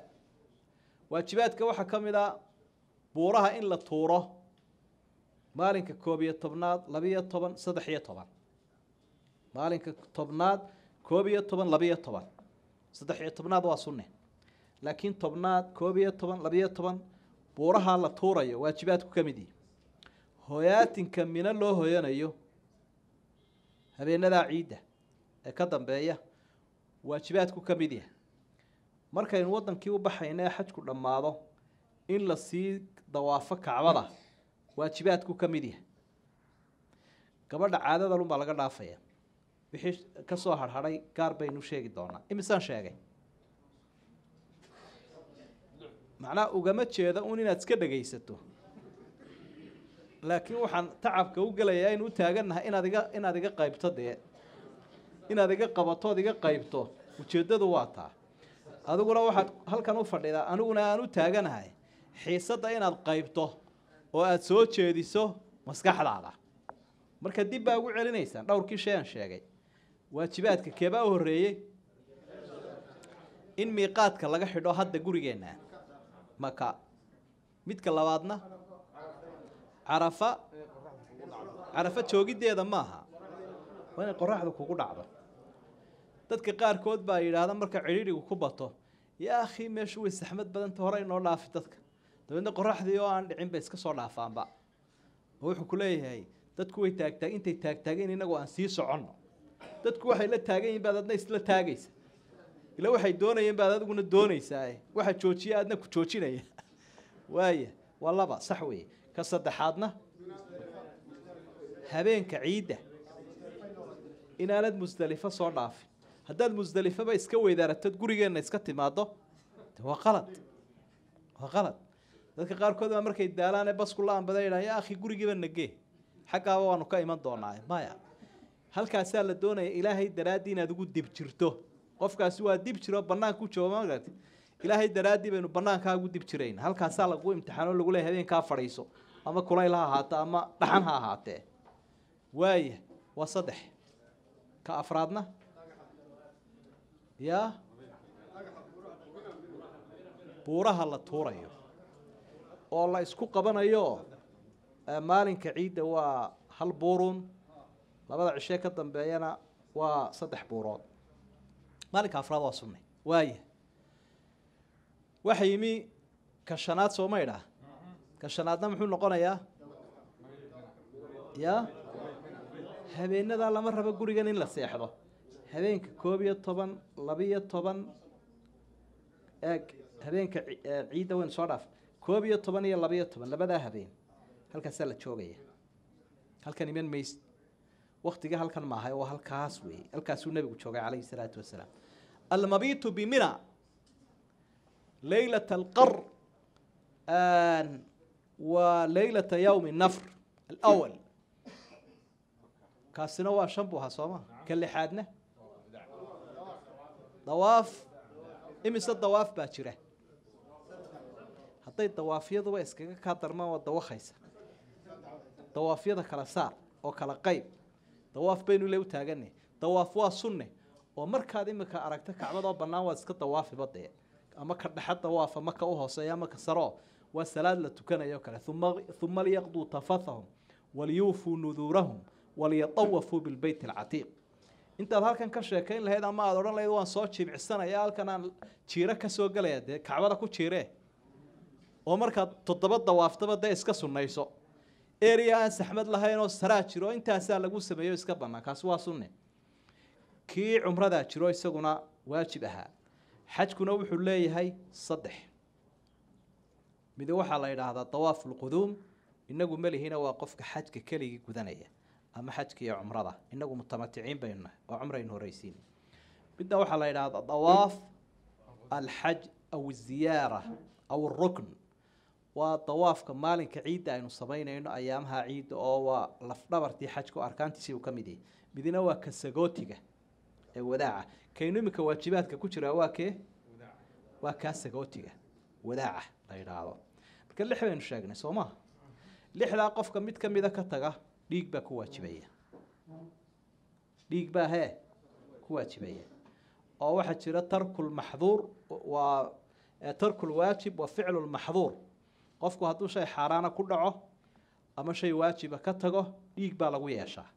S2: waajibaadka waxaa ka mid a ah buuraha in la tuuro maalinka koob iyo tobnaad labiyo toban saddex-iyo toban maalinka tobnaad koob iyo toban labiyo toban saddex-iyo tobnaad waa sunne laakiin tobnaad koob iyo toban labiyo toban buuraha la tuurayo waajibaadku ka mid yihi hoyaatinka mino loo hoyanayo habeenadaa ciidda ee ka dambeeya waajibaadku ka mid yahay markaynu waddankii u baxayna ee xajku dhammaado in la sii dawaafo kacbada waajibaadku ka mid yahay gabadha caadadan baa laga dhaafaya wixii ka kasoo harharay gaar baynu sheegi doonaa imisaan sheegay macnaha ugama jeeda un inaad iska dhegaysato laakiin waxaan tacabka u gelayaa in u taagannahay inaad iga inaad iga qaybto dee inaad iga qabato ood iga qaybto ujeeddadu waa taa adiguna waxaad halkan u fadhidaa aniguna aan u taaganahay xiisadda inaad qaybto oo aada soo jeediso maskaxdaada marka dib baa ugu celinaysaan dhowrkii sheean sheegay waajibaadka keebaa u horreeyey in miiqaadka laga xidho hadda gurigeenna maka midka labaadna carafa carafo joogiddeeda maaha waa inay qoraxda kugu dhacdo dadka qaarkood baa yidhaahda marka cidhiidhigu ku bato yaa akhii meeshu way saxmad badanta hore inoo dhaafi dadka dabeedna qoraxdii oo aan dhicin bay iska soo dhaafaanba oo wuxuu kuleeyahay dadku way taagtaa intay taagtaageen inagoo aan sii soconno dadku waxay la taagan yihin baad adna isla taagaysa ila waxay doonayeen baad adiguna doonaysaa waxa joojiya adna ku joojinaya waaya waa laba sax weeye ka saddexaadna habeenka ciidda inaanad musdalifo soo dhaafin haddaad musdalifaba iska weydaaratod gurigeenna iska timaado waa qalad waa qalad dadka qaarkood baa markay daalaanee basku la anbada yidhaha ya akhi gurigiiba nagee xaggaaba waanu ka iman doonaa maya halkaasaa la doonaya ilaahay daraaddii inaad ugu dib jirto qofkaasi waa dib jiro bannaanku jooga magarati ilaahay daraaddii baynu banaankaa ugu dib jirayn halkaasaa lagu imtixaano lagu leeyahy habeenkaa fadhiiso ama kulayl ha ahaato ama dhaxan ha ahaatee waaya waa saddex ka afraadna ya buuraha la tuurayo oo la isku qabanayo maalinka ciidda waa hal buurun labada cishee ka dambeeyana waa saddex buurood maalinka afraad waa sunne waaya waxa yimi ka shanaad soo maydha ka shanaadna muxuu noqonayaa ya habeenadaa lama rabo gurigan in la seexdo habeenka koob iyo toban labiyo toban habeenka ciidda weyn soo dhaaf koob iyo toban iyo labiyo toban labadaa habeen halkaasaa la joogaya halkan iman mays waktiga halkan maahay oo halkaas weeye halkaasuu nabigu joogay calayhi salaatu wasalaam almabitu bimina leylat alqar waa leylata yawmi nafr alwal kaasina waa shan bu ahaa sooma ka lixaadna dawaaf imise dawaaf baa jira hadday dawaafyaduba iskaga kaa darmaan waa dawakhaysa dawaafyada kala saar oo kala qayb dawaaf baynu le u taagana dawaaf waa sunne oo markaad imika aragta kacbad oo banaan waad iska dawaafibadee ama ka dhexada u af ama ka u ama ka saro waa salaad la tukanayo kale uma liyaqduu tafathahum waliyuufuu nuduurahum waliyatawafuu bilbeyt alcatiiq intaad halkan ka sheekayn lahayd ama aada odhan lahayd waan soo jiibcsanaya halkan aan jiiro kasoo gelaya dee kacbada ku jiiree oo markaad toddoba dawaaftaba dee iska sunnayso eria aan saxmad lahayn oo saraa jiro intaasaa lagu sameeyo iska bannaan kaasi waa sunne kii cumradaa jiro isaguna waajib ahaa xajkuna wuxuu leeyahay saddex mid waxaa la yidhaahdaa dawaaf lquduum inagu malihina waa qofka xajka keligii gudanaya ama xajkiiyo cumrada inagu mutamaticiin baynu nahay oo cumraynu horeysiin midna waxaa la yidhaahdaa dawaaf alxaj aw ziyaara aw rukn waa dawaafka maalinka ciidda aynu samaynayno ayaamaha ciidda oo waa lafdhabartii xajka oo arkaantiisi uu ka mid yahay midina waa kasagootiga ee wadaaca kaynu iminka waajibaadka ku jiraa waa kee waa kaa sagootiga wadaaca la yidhaahdo marka lix baynu sheegnay soo maha lixdaa qofka mid kamida ka taga dhiig baa ku waajibaya dhiig baa hee ku waajibaya oo waxaa jira tarkulmaxduur waa tarkulwaajib wa ficlulmaxduur qofku hadduu shay xaaraana ku dhaco ama shay waajiba ka tago dhiig baa lagu yeeshaa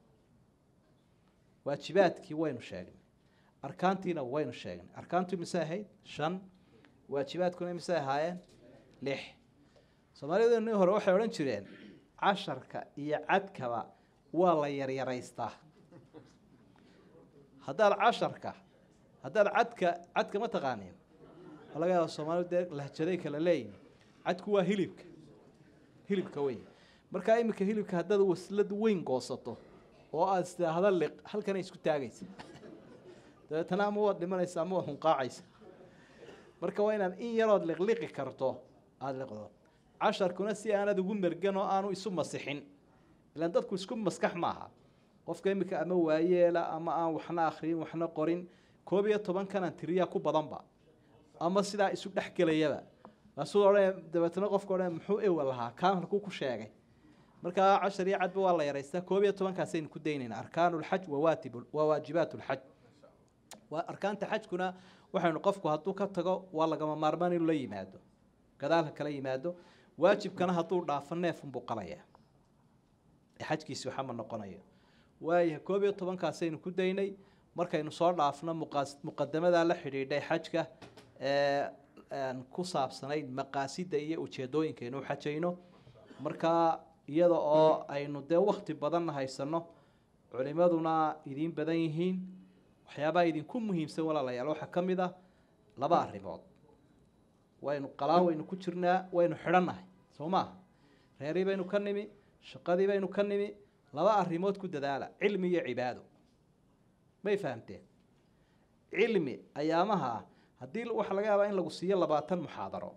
S2: waajibaadkii waynu sheegnay arkaantiina waynu sheegnay arkaantu mise ahayd shan waajibaadkuna mise ahaayeen lix soomaaliyaduinii hore waxay odhan jireen casharka iyo cadkaba waa la yaryaraystaa haddaad casharka haddaad cadka cadka ma taqaaniin oo laga yaaba soomaalidu dee lahjaday kala leeyihin cadku waa hilibka hilibka weyn markaa iminka hilibka haddaad waslad weyn goosato oo aada istihaahda liq halkanay isku taagaysa dabeetana ama waad dhimanaysa ama waad hunqaacaysa marka waa inaad in yarood liqliqi karto aada liqdo casharkuna si aanad ugu mergan oo aanu isu masixin ilaan dadku isku maskax maaha qofka imika ama waayeela ama aan waxna akriyin waxna qorin koob iyo tobankanan tiriyaa ku badanba ama sidaa isu dhexgelayaba asu oha dabeetna qofka odhan muxuu ewa lahaa kaan ku sheegay markaa cashar iyo cadba waa la yaraystaa koob iyo tobankaasaynu ku daynayna arkaanu lxaj wawaatib waa waajibaat lxaj arkaanta xajkuna waxaynu qofku hadduu ka tago waa lagama maarmaan inuu la yimaado gadaal kala yimaado waajibkana hadduu dhaafo neefunbuu qalaya xajkiisi waxama noqonayo waayaha koob iyo tobankaasaynu ku daynay markaynu soo dhaafno muqadamadaa la xidhiidhay xajka ee ku saabsanayd maqaasida iyo ujeedooyinka inuu xajayno markaa iyada oo aynu dee wakti badanna haysano culimaduna idiin badan yihiin waxyaabaha idinku muhiimsan walaalayaal waxaa ka mid ah laba arrimood waynu qalaan waynu ku jirnaa waynu xidhannahay soo maaha reerii baynu ka nimi shaqadii baynu ka nimi laba arrimood ku dadaala cilmi iyo cibaado may fahamteen cilmi ayaamaha ah haddii waxaa laga yaabaa in lagu siiyo labaatan muxaadaro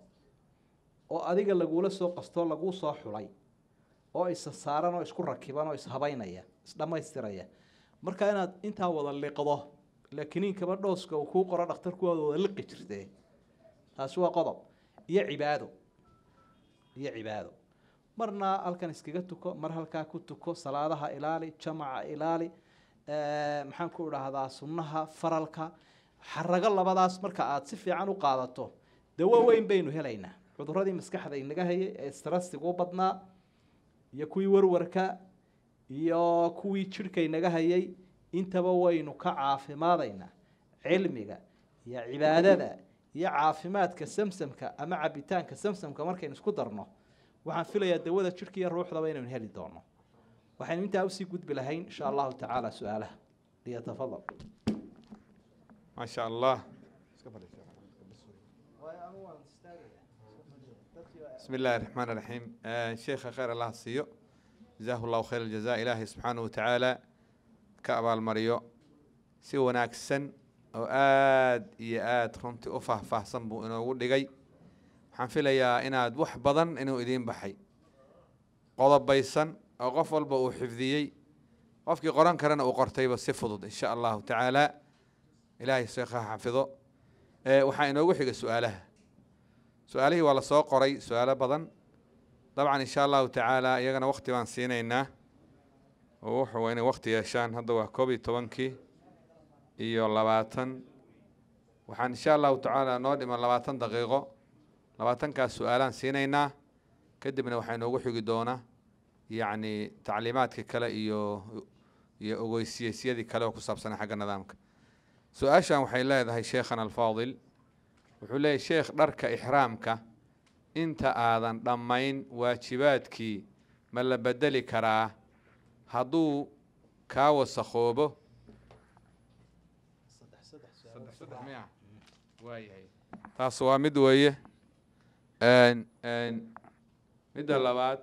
S2: oo adiga lagula soo qasto laguu soo xulay oo isa saaran oo isku rakiban oo ishabaynaya isdhammaystiraya markaa inaad intaa wada liqdo laakiin dhooska uu kuu qoro dhakhtarkuwaada wada liqi jirtee taasi waa qodob iyo cibaado iyo cibaado marna halkan iskaga tuko mar halkaa ku tuko salaadaha ilaali jamaca ilaali maxaan ku idhaahdaa sunnaha faralka xarago labadaas marka aad si fiican u qaadato dawo weyn baynu helaynaa cuduradii maskaxda inaga hayay ee strasigu badnaa iyo kuwii warwarka iyo kuwii jidhka inaga hayay intaba waynu ka caafimaadaynaa cilmiga iyo cibaadada iyo caafimaadka samsamka ama cabitaanka samsamka markaynu isku darno waxaan filayaa dawada jidhka iyo ruuxdaba inaynu heli doono waxaynu intaa usii gudbi lahayn insha allahu tacaala su-aalaha liyatafadal maasha allah bismi illahi raxmaan
S1: raxiim eh, sheekha khayr allah siiyo jazahu llahu khayr aljaza ilaahay subxaanahu wa tacaala ka abaalmariyo si wanaagsan oo aad iyo aad runtii u fahfaahsan buu inoogu dhigay waxaan filayaa inaad wax badan inuu idiin baxay qodobaysan oo qof walba uu xifdiyey qofkii qoran karana uu qortayba si fudud insha allahu tacaala ilaahay sheekha xafido waxaa inoogu xiga su-aalaha su-aalihii waa lasoo qoray su-aalo badan dabcan insha allahu tacaala iyagana waqti baan siinaynaa oo wuxuu waa inay waqti yeeshaan hadda waa koob iyo tobankii iyo labaatan waxaan insha allahu tacaala noo dhiman labaatan daqiiqo labaatankaas su-aalaan siinaynaa kadibna waxaa inoogu xigi doonaa yacni tacliimaadka kale iyo iyo ogeysiyeysyadii kale oo ku saabsanay xagga nidaamka su-aashan waxay leedahay sheekhana alfaadil wuxuu leeyahy sheekh dharka ixraamka inta aadan dhammayn waajibaadkii ma la bedeli karaa hadduu kaa wasakoobo taas waa mid weeye midda labaad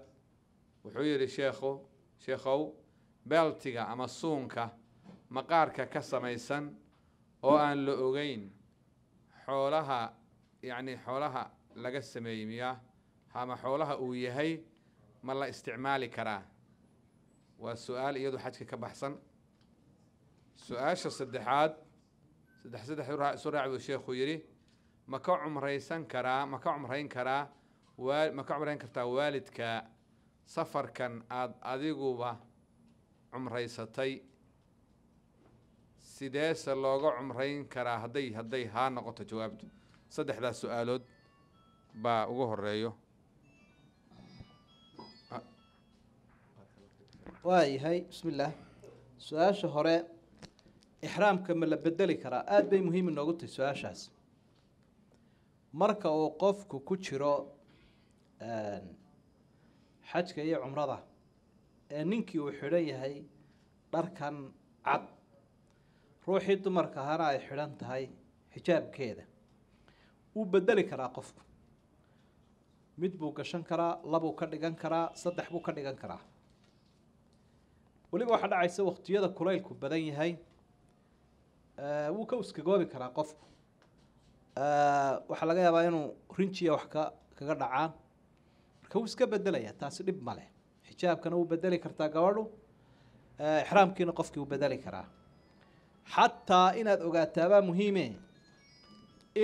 S1: wuxuu yidhi sheekhu sheekhow beeltiga ama suunka maqaarka ka samaysan oo aan la ogeyn xoolaha yacni xoolaha laga sameeyey ama xoolaha uu yahay ma la isticmaali karaa waa su-aal iyadu xajka ka baxsan su-aasha saddexaad saddex saddex isu raac buu sheekhuu yidhi ma ka cumraysan karaa ma ka cumrayn karaa waa ma ka cumrayn kartaa waalidka safarkan aada adiguba cumraysatay sideese looga cumrayn karaa hadday hadday haa noqoto jawaabtu saddexdaas su-aalood baa ugu horeeyo
S2: waa waayahay bismillaah su-aasha hore ixraamka ma la bedeli karaa aada bay muhiim inoogu tahay su-aashaasi marka uu qofku ku jiro xajka iyo cumrada ee ninkii uu xidhan yahay dharkan cad ruuxii dumarka ahana ay xidhan tahay xijaabkeeda wuu bedeli karaa qofku mid buu gashan karaa labuu ka dhigan karaa saddex buu ka dhigan karaa weliba waxaa dhacaysa waktiyada kulaylku badan yahay wuu ka uskagoobi karaa qofku waxaa laga yaabaa inuu rinjiya wax ka kaga dhacaa marka wuu iska bedelayaa taasi dhib maleh xijaabkana wuu bedeli kartaa gabadhu exraamkiina qofkii wuu bedeli karaa xataa inaad ogaataabaa muhiime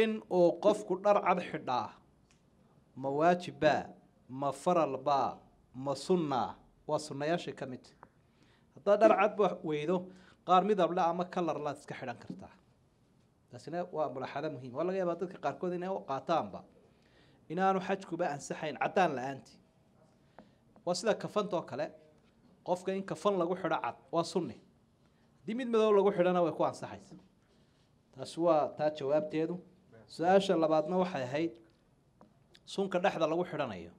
S2: in uu qofku dhar cad xidhaa ma waajibbaa ma faralbaa ma sunnaa waa sunnayaashii ka mid haddaad dhar cadba weydo qaar midable ama kalarlaad iska xidhan kartaa taasina waa mulaxado muhiim waa laga yaabaa dadka qaarkood inay u qaataanba inaanu xajkuba ansaxayn caddaan la-aanti waa sida kafantoo kale qofka in kafan lagu xidho cad waa sunni haddii mid madow lagu xidhana way ku ansaxaysa taas waa taa jawaabteedu su-aasha labaadna waxay ahayd sunka dhexda lagu xidhanayo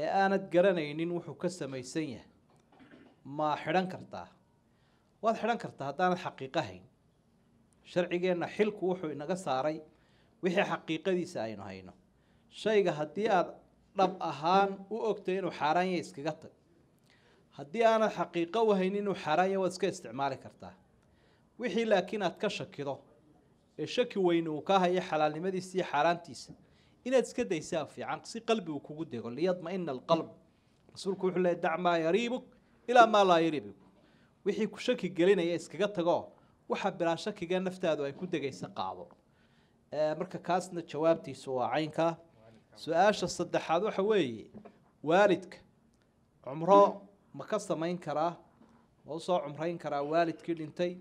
S2: ee aanad garanaynin wuxuu ka samaysan yahay maa xidhan kartaa waad xidhan kartaa haddaanad hayn sharcigeenna xilku wuxuu inaga saaray wixii xaqiiqadiisa aynu hayno shayga haddii aad dhab ahaan u ogtay inuu xaaraanya iskaga tag haddii aanad xaqiiqo u haynin inuu xaaraanya waad iska isticmaali kartaa wixii laakiin aad ka shakido ee shaki weyni uu ka hayo xalaalnimadiisa iyo xaaraantiisa inaad iska daysaa fiican si qalbi uu kugu dego liyadma-ina alqalb rasuulku wuxuu leey dac maa yariibuk ilaa maa laa wixii ku shaki gelinaya iskaga tago waxa bilaa shakiga naftaadu ay ku degaysa qaado marka kaasna jawaabtiisu waa caynka su-aasha saddexaad waxa weeye waalidka cumro ma ka samayn karaa ma usoo cumrayn karaa waalidkii dhintay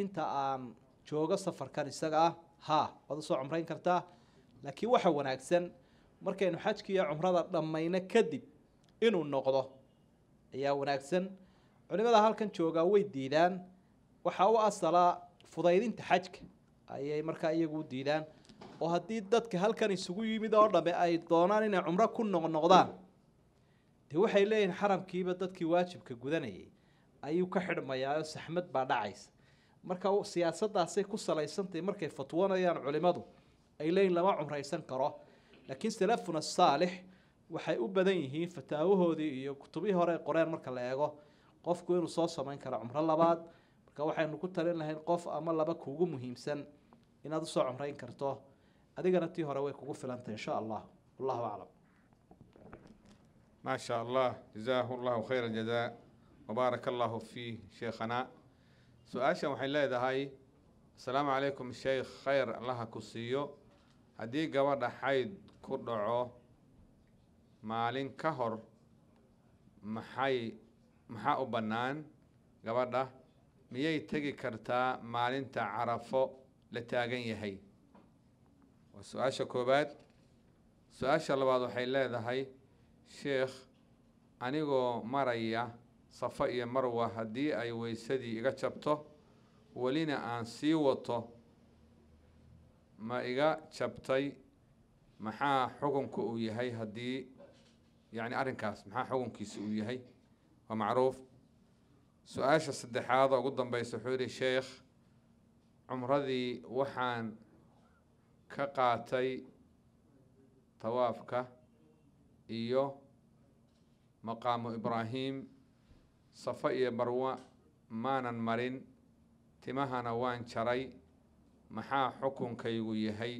S2: inta aan joogo safarkan isaga ah ha waad usoo cumrayn kartaa laakiin waxa wanaagsan markaynu xajki cumrada dhammayno kadib inuu noqdo ayaa wanaagsan culimada halkan joogaa way diidaan waxaa u asalaa fudaydinta xajka ayay markaa iyagu u diidaan oo haddii dadka halkan isugu yimid oo dhamme ay doonaan inay cumro ku noqnoqdaan dee waxay leeyihiin xaramkiiba dadkii waajibka gudanayay ayuu ka oo saxmad baa dhacaysa marka siyaasadaasay ku salaysantahay markay fatwanayaan culimadu ay leeyihin lama cumraysan karo laakiin salafuna saalix waxay u badan yihiin fataawahoodii iyo kutubihii hore ee qoreen marka la eego qofku inuu soo samayn karo cumro labaad marka waxaynu ku talin lahayn qof ama laba kuugu muhiimsan inaad usoo cumrayn karto adigana tii hore way kugu filanta insha allah wallahu aclam
S1: maa sha allah jazaahu llahu khayra jazaa wabaaraka allahu fii sheekhanaa su-aashan waxay leedahay asalaamu calaykum sheekh khayr allaha ku siiyo haddii gabadha xayd ku dhaco maalin ka hor maxay maxaa u bannaan gabadha miyay tegi kartaa maalinta carafo la taagan yahay waa su-aasha koowaad su-aasha labaad waxay leedahay sheekh anigoo maraya safo iyo marwa haddii ay weysadii iga jabto welina aan sii wato ma iga jabtay maxaa xukunku uu yahay haddii yani arrinkaas maxaa xukunkiisa uu yahay waa macruuf su-aasha saddexaad oo ugu dambeysa wuxuu yihi sheekh cumradii waxaan ka qaatay tawaafka iyo maqaamu ibraahim safa iyo marwa maanan marin timahana waan jaray maxaa xukunkaygu yahay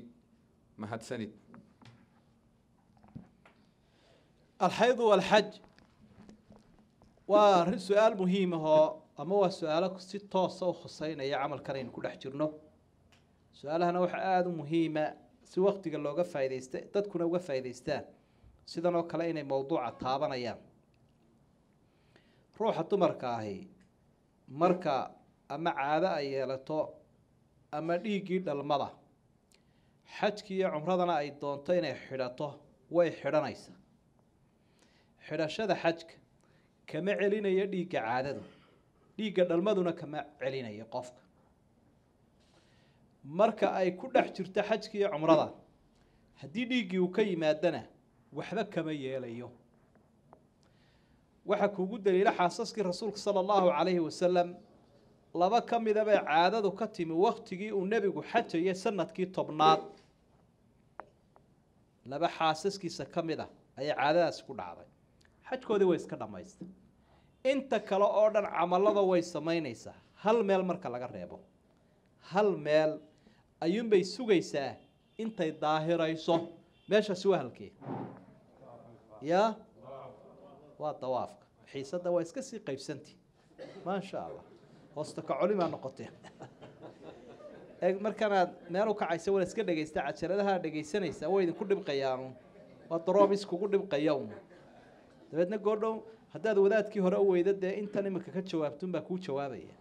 S1: mahadsanid
S2: alxaydu waalxaj waa su-aal muhiim ahoo ama waa su-aalo si toosa u khuseynaya camalkan aynu ku dhex jirno su-aalahana waxaa aada u muhiima si waktiga looga faaideysta dadkuna uga faa'idaystaan sidan oo kale inay mawduuca taabanayaan ruuxa dumarka ahi marka ama caado ay yeelato ama dhiiggii dhalmada xajkii iyo cumradana ay doonto inay xidhato way xidhanaysa xidhashada xajka kama celinayo dhiigga caadadu dhiigga dhalmaduna kama celinayo qofka marka ay ku dhex jirto xajka iyo cumrada haddii dhiiggii uu ka yimaadana waxba kama yeelayo waxaa kuugu daliila xaasaskii rasuulka sala allahu calayhi wasalam laba ka mida bay caadadu ka timi waktigii uu nebigu xajaya sanadkii tobnaad laba xaasaskiisa ka mid ah ayaa caadadaasi ku dhacday xajkoodii way iska dhammaysta inta kale oo dhan camalada way samaynaysaa hal meel marka laga reebo hal meel ayuunbay sugaysaa intay daahirayso meeshaasi waa halkii ya waa dawaafka xiisadda waa iska sii qaybsanti maasha allah hoosta kacolimaa noqotee markanaad meel u kacaysa wala iska dhegaysta cajaladahaa dhegaysanaysa way idinku dhibqayaanu waa daroob iskugu dhibqayan dabeedna goordhow haddaad wadaadkii hore u weyda dee intan iminka ka jawaabtun baa kuu jawaabaya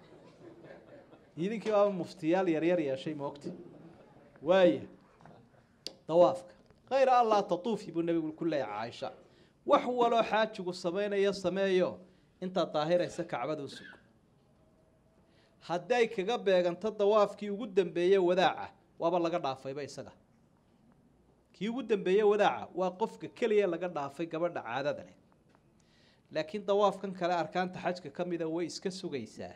S2: idinkii baaba muftiyaal yaryar yeeshay moogti waaya dawaafka khayra allaa tatuufi buu nebigu ku leeya caaisha wax waloo xaajigu samaynayo sameeyo intaad daahiraysa kacbadu sug hadday kaga beeganto dawaafkii ugu dambeeye wadaaca waaba laga dhaafayba isaga kii ugu dambeeye wadaaca waa qofka keliya laga dhaafay gabadha caadada leh laakiin dawaafkan kale arkaanta xajka ka mida way iska sugaysaa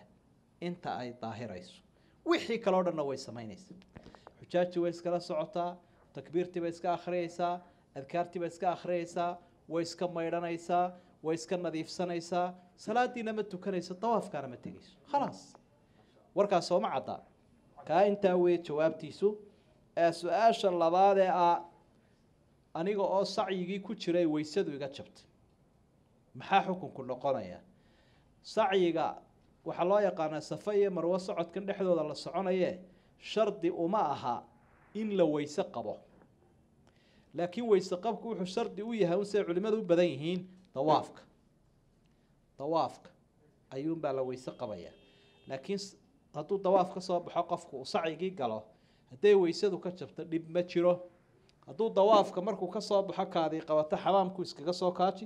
S2: inta ay daahirayso wixii kale o dhanna way samaynaysaa xujaajii way iskala socotaa takbiirtii bay iska akhriyeysaa adkaartii bay iska akhriyeysaa way iska maydhanaysaa way iska nadiifsanaysaa salaadiina ma tukanayso dawaafkaana ma tegayso khalaas warkaas sooma caddaa kaa intaa weye jawaabtiisu ee su-aasha labaadee ah aniga oo sacyigii ku jiray weysadu iga jabtay maxaa xukunku noqonaya sacyiga waxaa loo yaqaanaa safa iyo marwo socodkan dhexdooda la soconaye shardi uma aha in la weyse qabo laakiin weyse qabku wuxuu shardi u yahay unse culimadu u badan yihiin dawaafka dawaafka ayuunbaa la weyse qabaya laakiin hadduu dawaaf ka soo baxo qofku uu sacyigii galo hadday weysadu ka jabto dhib ma jiro hadduu dawaafka markuu kasoo baxo kaadii qabato xamaamku iskaga soo kaaji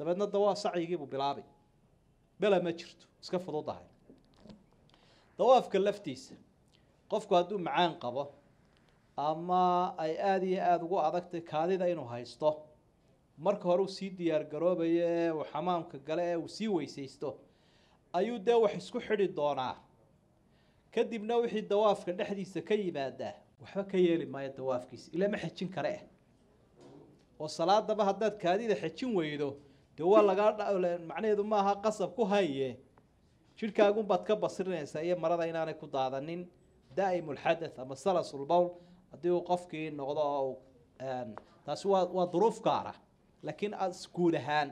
S2: dabeedna da waa sacyigiibuu bilaabay bela ma jirto iska fududahay dawaafka laftiisa qofku hadduu macaan qabo ama ay aada iyo aada ugu adagtay kaadida inuu haysto marka hore uu sii diyaar garoobayo ee uu xamaamka gale ee uu sii weysaysto ayuu dee wax isku xidhi doonaa kadibna wixii dawaafka dhexdiisa ka yimaadaa waxba ka yeeli maayo dawaafkiisa ma xejin kare ah oo salaadaba haddaad kaadida xejin weydo de waa lagaa macnaheedu maaha qasab ku haye jidhkaagun baad ka basrinaysa iyo marada inaanay ku daadanin daaimulxadath lxadath ama salasulbowl haddii uu qofkii noqdo oo taasi waa waa duruuf gaara ah. laakiin as guud ahaan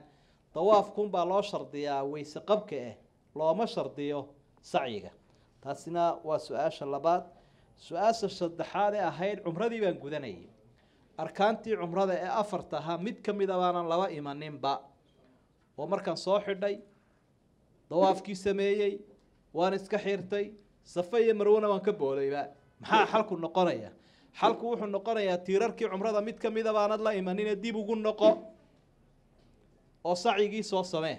S2: baa loo shardiyaa weyse qabka eh looma shardiyo sacyiga taasina waa su-aasha labaad su-aasha saddexaad ee ahayd cumradii baan gudanayay arkaantii cumrada ee afartaha mid kamida baanan laba imaninba oo markaan soo xidhay dawaafkii sameeyey waan iska xirtay safa iyo marwana waan ka boodayba maxaa xalku noqonaya xalku wuxuu noqonayaa tiirarkii cumrada mid ka mida baanad la imanine dib ugu noqo oo sacigii soo samee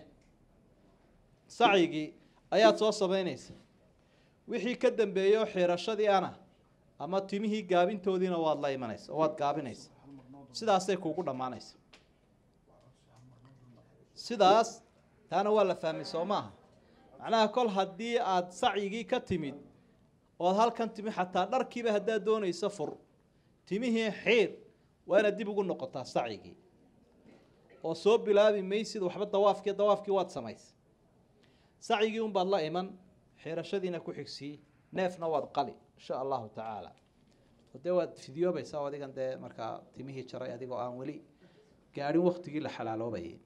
S2: sacigii ayaad soo sameynaysa wixii ka dambeeyo xirashadii ana ama timihii gaabintoodiina waad la imanaysa waad gaabinaysa sidaasay kuugu dhammaanaysa sidaas taana waa la fahmay soo maaha macnaha kol haddii aada sacyigii ka timid ood halkan timi xataa dharkiiba haddaad doonaysa fur timihii xiir waa inaad dib ugu noqotaa sacyigii oo soo bilaabi maysid waxba dawaafki dawaafkii waad samaysa sacyigii unbaad la iman xiirashadiina ku xigsii neefna waad qali insha allahu tacaala dee waad fidyoobaysaa adigan dee markaa timihii jaray adigoo aan weli gaadhin waktigii la xalaaloobayay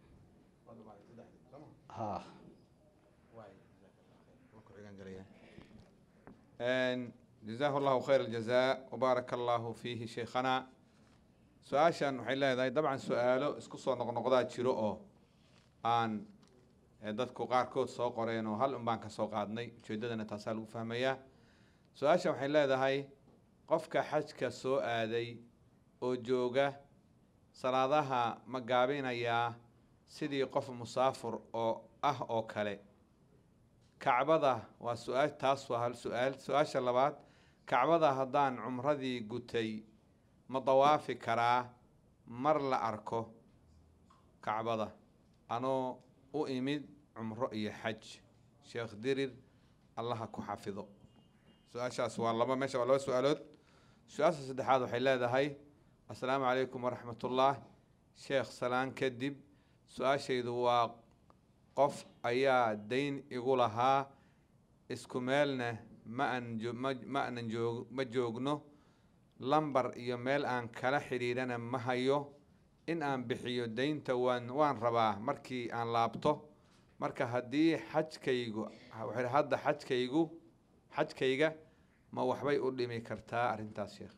S2: Ah.
S1: jazahu llahu khayr aljaza wabaaraka allahu fiihi sheikhana su-aashan waxay leedahay dabcan su-aalo isku soo noqnoqdaa jiro oo aan dadku qaarkood soo qoreen oo hal un baan ka soo qaadnay ujeedadana taasaa lagu fahmayaa su-aashan waxay leedahay qofka xajka soo aaday oo jooga salaadaha ma gaabinayaa sidii qof musaafur oo ah oo kale kacbada waa su-aa taas waa hal su-aal su-aasha labaad kacbada haddaan cumradii gutay ma dawaafi karaa mar la arko kacbada anoo u imid cumro iyo xaj sheekh dirir allaha ku xafido su-aashaas waa laba meesha waa laba su-aalood su-aasha saddexaad waxay leedahay asalaamu calaykum waraxmatullah sheekh salaan kadib su-aashaydu waa qof ayaa dayn igu lahaa isku meelna ma aanma aanan joog ma joogno lambar iyo meel aan kala xidhiidhana ma hayo in aan bixiyo daynta waan waan rabaa markii aan laabto marka haddii xajkaygu hadda xajkaygu xajkayga ma waxbay u dhimi kartaa
S2: arrintaas sheekh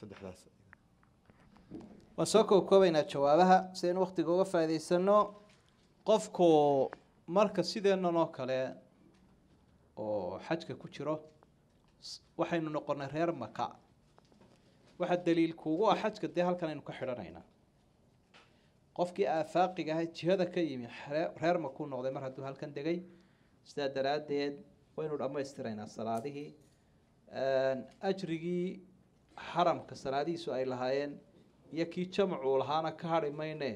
S2: saddexdaas waan soo koobkoobaynaa jawaabaha sidaynu waqtiga uga faa'idaysano qofku marka sideenan oo kale oo xajka ku jiro waxaynu noqonay reer maka waxaa daliilkuugu ah xajka dee halkan aynu ka xidhanaynaa qofkii aafaaqiga ahay jihada ka yimi reer makuu noqday mar hadduu halkan degay sidaa daraaddeed waynu dhammaystiraynaa salaadihii ajrigii xaramka salaadihiisu ay lahaayeen iyo kii jamacu lahaana ka hadhi mayne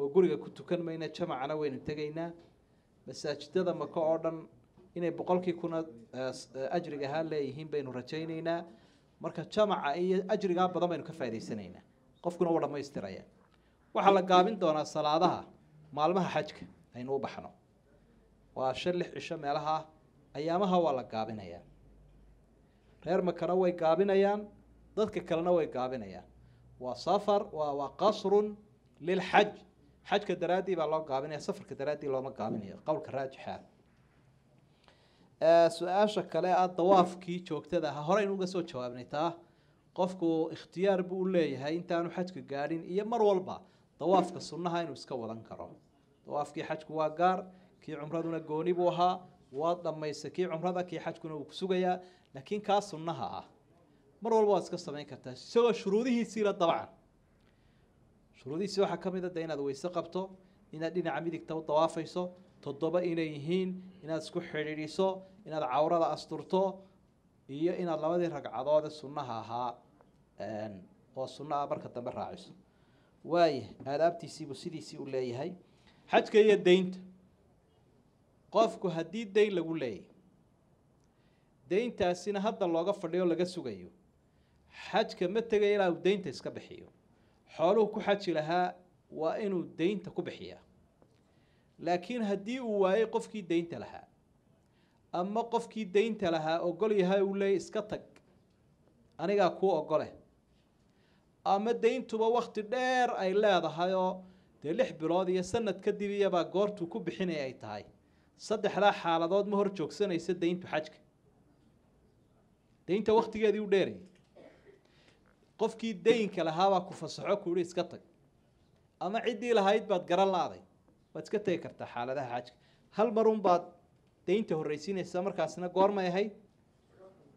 S2: oo guriga ku tukan mayne jamacana waynu tegaynaa masaajidada maka oo dhan inay boqolkii kuna eh, ajrigahaa leeyihiin baynu rajaynaynaa marka jamaca iyo ajrigaa badan baynu ka faa'idaysanaynaa qofkuna wa dhamaystiraya waxaa la gaabin doonaa salaadaha maalmaha xajka aynu u baxno waa shan lix cisho meelaha ah. ayaamaha waa la gaabinayaa reer makana way gaabinayaan dadka kalena way gaabinayaan waa safar waa qasrun lilxaj xajka daraaddii baa loo gaabinaya safarka daraaddii looma gaabinayo qowlka raajixa su-aasha kale a dawaafkii joogtada ahaa hore aynuga soo jawaabnay taa qofku ikhtiyaar buu u leeyahay intaanu xajka gaadhin iyo mar walba dawaafka sunnaha inuu iska wadan karo dawaafkii xajku waa gaar kii cumraduna gooni buu ahaa waa dhamaysa kii cumrada kii xajkuna uu ku sugayaa laakiin kaa sunnaha ah mar walba waad iska samayn kartaa isagoo shuruudihiisiila dabcan shuruudihiisi waxaa ka mid a ah de inaad weyse qabto inaad dhinaca midigta u dawaafayso toddoba inay yihiin inaad isku xidhiidhiso inaad cawrada asturto iyo inaad labadii ragcadoode sunnaha ahaa oo sunnaha marka dambe raaciso waaya aadaabtiisiibuu sidiisii u leeyahay xajka iyo deynta qofku haddii deyn lagu leeyahy deyntaasina hadda looga fadhiyo laga sugayo xajka ma tegay ilaa uu deynta iska bixiyo xooluhu ku xaji lahaa waa inuu deynta ku bixiyaa laakiin haddii uu waayay qofkii deynta lahaa ama qofkii deynta lahaa ogol yahay uu leeyay iska tag anigaa kuu ogole ama deyntuba wakti dheer ay leedahay oo dee lix bilood iyo sanad kadib iyabaa goortuu ku bixinaya ay tahay saddexdaa xaaladood ma hor joogsanaysa deyntu xajka deynta waktigeedii u dheerayay qofkii dayinka lahaabaa ku fasaxo kuhi iska tag ama ciddii lahayd baad garan laaday waad iska tegi kartaa xaaladaha xajka hal marun baad daynta horreysiinaysaa markaasna goormay ahayd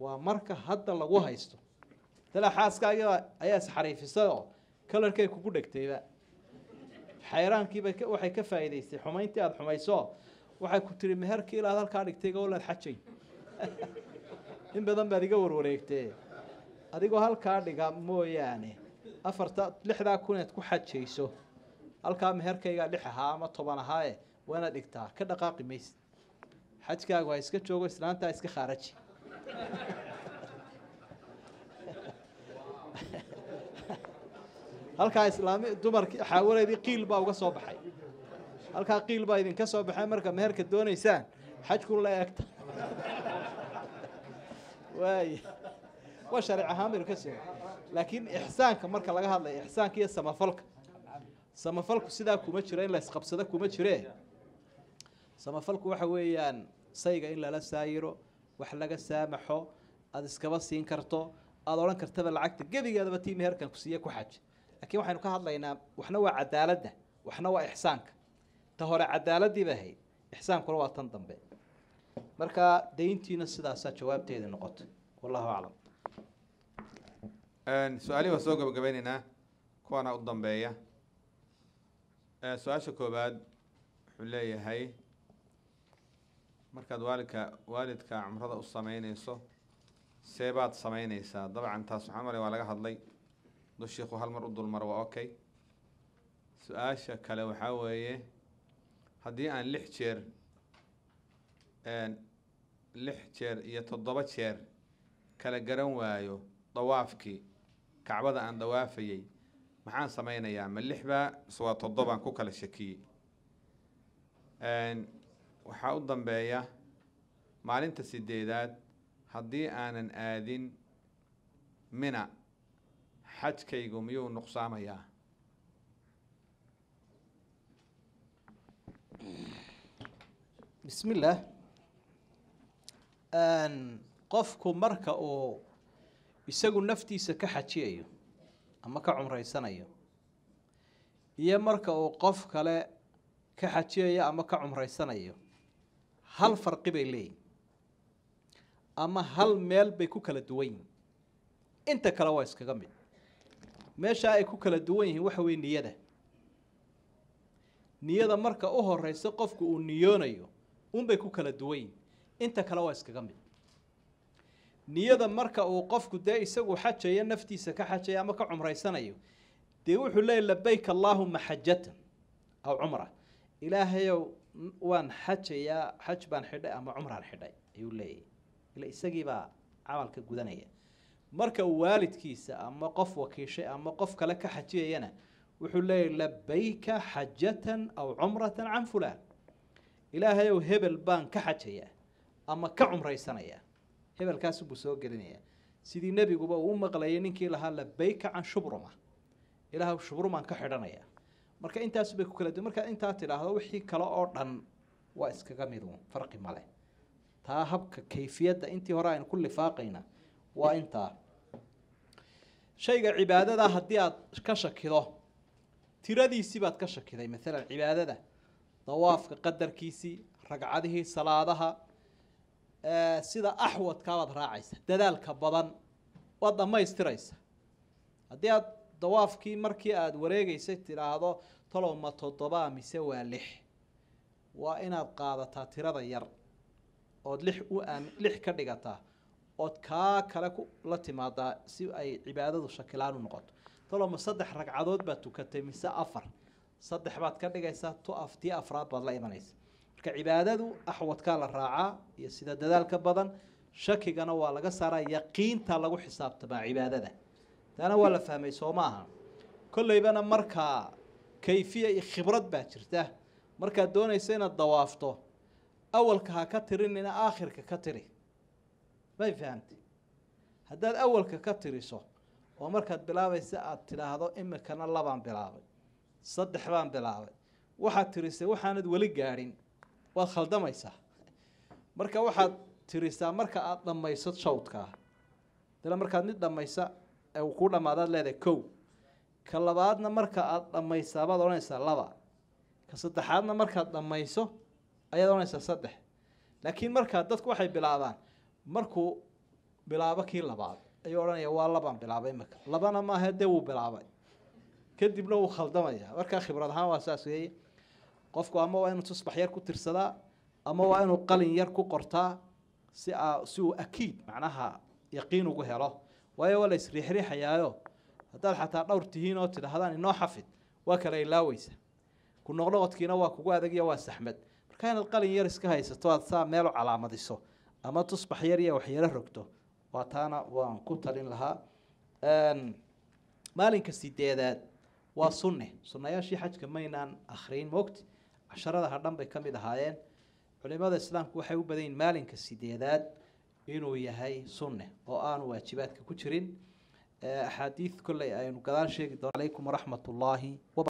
S2: waa marka hadda lagu haysto dalaa xaaskaagi ayaa isxariifisay oo kalarkay kugu dhegtayba xayraankiibay waxay ka faaidaysay xumayntii aada xumayso waxay ku tihi meherkii ilaad halkaa dhigtay gowlaad xajay in badan baad iga warwareegtee adigoo halkaa dhiga mooyaane afarta lixdaa kun ead ku xajayso halkaa meherkaygaa lix ahaa ama toban ahaa ahaae waana dhigtaa ka dhaqaaqi mayse xajkaagu ha iska joogo islaantaa iska khaaraji halkaa islaami dumarki xaawareedii qiil baa uga soo baxay halkaa qiil baa idinka soo baxay marka meherka doonaysaan xajkun la egta waaya waa sharci ahaan baynu ka sheegay laakiin ixsaanka marka laga hadlayo ixsaanka iyo samafalka samafalku sidaa kuma jiro in laisqabsado kuma jiree samafalku waxa weeyaan sayga in lala saayiro wax laga saamaxo aada iskaba siin karto aada odhan kartaba lacagta gebigeedaba tii meherkan ku siiye ku xaji laakiin waxaynu ka hadlaynaa waxna waa cadaaladda waxna waa ixsaanka ta hore cadaaladii bay ahayd ixsaankuna waa tan dambe marka dayntiina sidaasaa jawaabteeda noqoto wallahu aclam
S1: su aalihii waan soo gabagabeyneynaa kuwaana u dambeeya su-aasha koobaad wuxuu leeyahay markaad waalidka waalidka cumrada u sameyneyso see baad sameyneysaa dabcan taas waxaan malay waa laga hadlay du shiiku hal mar u dulmaro waa okay su-aasha kale waxaa weeye haddii aan lix jeer lix jeer iyo toddoba jeer kala garan waayo dawaafkii kacbada aan dawaafayay maxaan samaynayaa ma lix baa mise toddobaan ku kala shakiyey waxaa u dambeeya maalinta sideedaad haddii aanan aadin mina xajkaygu miyuu nuqsaamayaa
S2: bismi illaah qofku marka uu isagu naftiisa ka xajiyayo ama ka cumraysanayo iyo marka uu qof kale ka xajiyayo ama ka cumraysanayo hal farqi bay leeyihin ama hal meel bay ku kala duwan yihin inta kale waa iskaga mid meeshaa ay ku kala duwan yihiin waxa weye niyada niyada marka u horeysa qofku uu niyoonayo unbay ku kala duwan yihin inta kale waa iskaga mid niyada marka uu qofku dee isagu xajayo naftiisa ka xajaya ama ka cumraysanayo dee wuxuu leeyay labayk allaahuma xajatan aw cumra ilaahayow waan xajayaa xaj baan xidhay ama cumraan xidhay ayuu leeyahy ila isagiibaa camalka gudanaya marka uu waalidkiisa ama qof wakiishay ama qof kale ka xajiyayana wuxuu leeyahy labayka xajatan aw cumratan can fulaan ilaahayow hebel baan ka xajayaa ama ka cumraysanaya hebelkaas buu soo gelinaya sidii nebiguba uu u maqlayay ninkii lahaa labayka can shubruma ilaah shubrumaan ka xidhanaya marka intaas bay ku kala du markaa intaa tidhaahdo wixii kale oo dhan waa iskaga midu farqi male taa habka kayfiyadda intii hore aynu ku lifaaqayna waa intaa shayga cibaadada haddii aad ka shakido tiradiisii baad ka shakiday maalan cibaadada dawaafka qadarkiisii ragcadihii salaadaha sida axwadkaabaad raacaysa dadaalka badan waad dhammaystiraysa haddii aad dawaafkii markii aada wareegeysay tidhaahdo talow ma toddobaa mise waa lix waa inaad qaadataa tirada yar ood lix u aan lix ka dhigataa ood kaa kale ku la timaadaa si ay cibaadadu shakilaan u noqoto talow ma saddex ragcadood baad tukatay mise afar saddex baad ka dhigaysaa tu af tii afraad baad la imanaysa marka cibaadadu axwadkaa la raacaa iyo sida dadaalka badan shakigana waa laga saaraa yaqiinta lagu xisaabtamaa cibaadada taana waa la fahmay soo maaha kolleybana markaa kayfiya iyo khibrad baa jirta markaad doonaysa inaad dawaafto awalka ha ka tirinina aakhirka ka tiri may fahamti haddaad awalka ka tiriso oo markaad bilaabaysa aada tidhaahdo imikana labaan bilaabay saddex baan bilaabay waxaad tirisay waxaanad weli gaadhin waad khaldamaysaa marka waxaad tirisaa marka aad dhammayso shawdkaa dana markaad mid dhammaysa ee uu kuu dhamaadaad leedahay kow ka labaadna marka aad dhammaysaa baad odhanaysaa laba ka saddexaadna markaad dhammayso ayaad odhanaysaa saddex laakiin markaa dadku waxay bilaabaan markuu bilaabo kii labaad ayuu odhanaya waa labaan bilaabay imaka labana maaha dee wuu bilaabay kadibna wuu khaldamaya markaa khibrad ahaan waa saas weeye qofku ama waa inuu tusbax yar ku tirsadaa ama waa inuu qalin yar ku qortaa si si uu akiid macnaha yaqiin ugu helo waayo waa la isriixriixayaayo haddaad xataa dhowr tihiin oo tidhaahdaan inoo xafid waa kala ilaaweysa ku noqnoqodkiina waa kugu adagyo waa saxmad marka inaad qalin yar iska haysato aad saa meel u calaamadiso ama tusbax yar iyo waxyaro rogto waa taana waan ku talin lahaa maalinka sideedaad waa sunne sunnayaashii xajka maynaan akriin mogti casharadaha dhan bay ka mid ahaayeen culimada islaamku waxay u badan yihin maalinka sideedaad inuu yahay sunne oo aanu waajibaadka ku jirin eh, axaadiid kolley aynu gadaal sheegi doon alaykum waraxmat ullaahi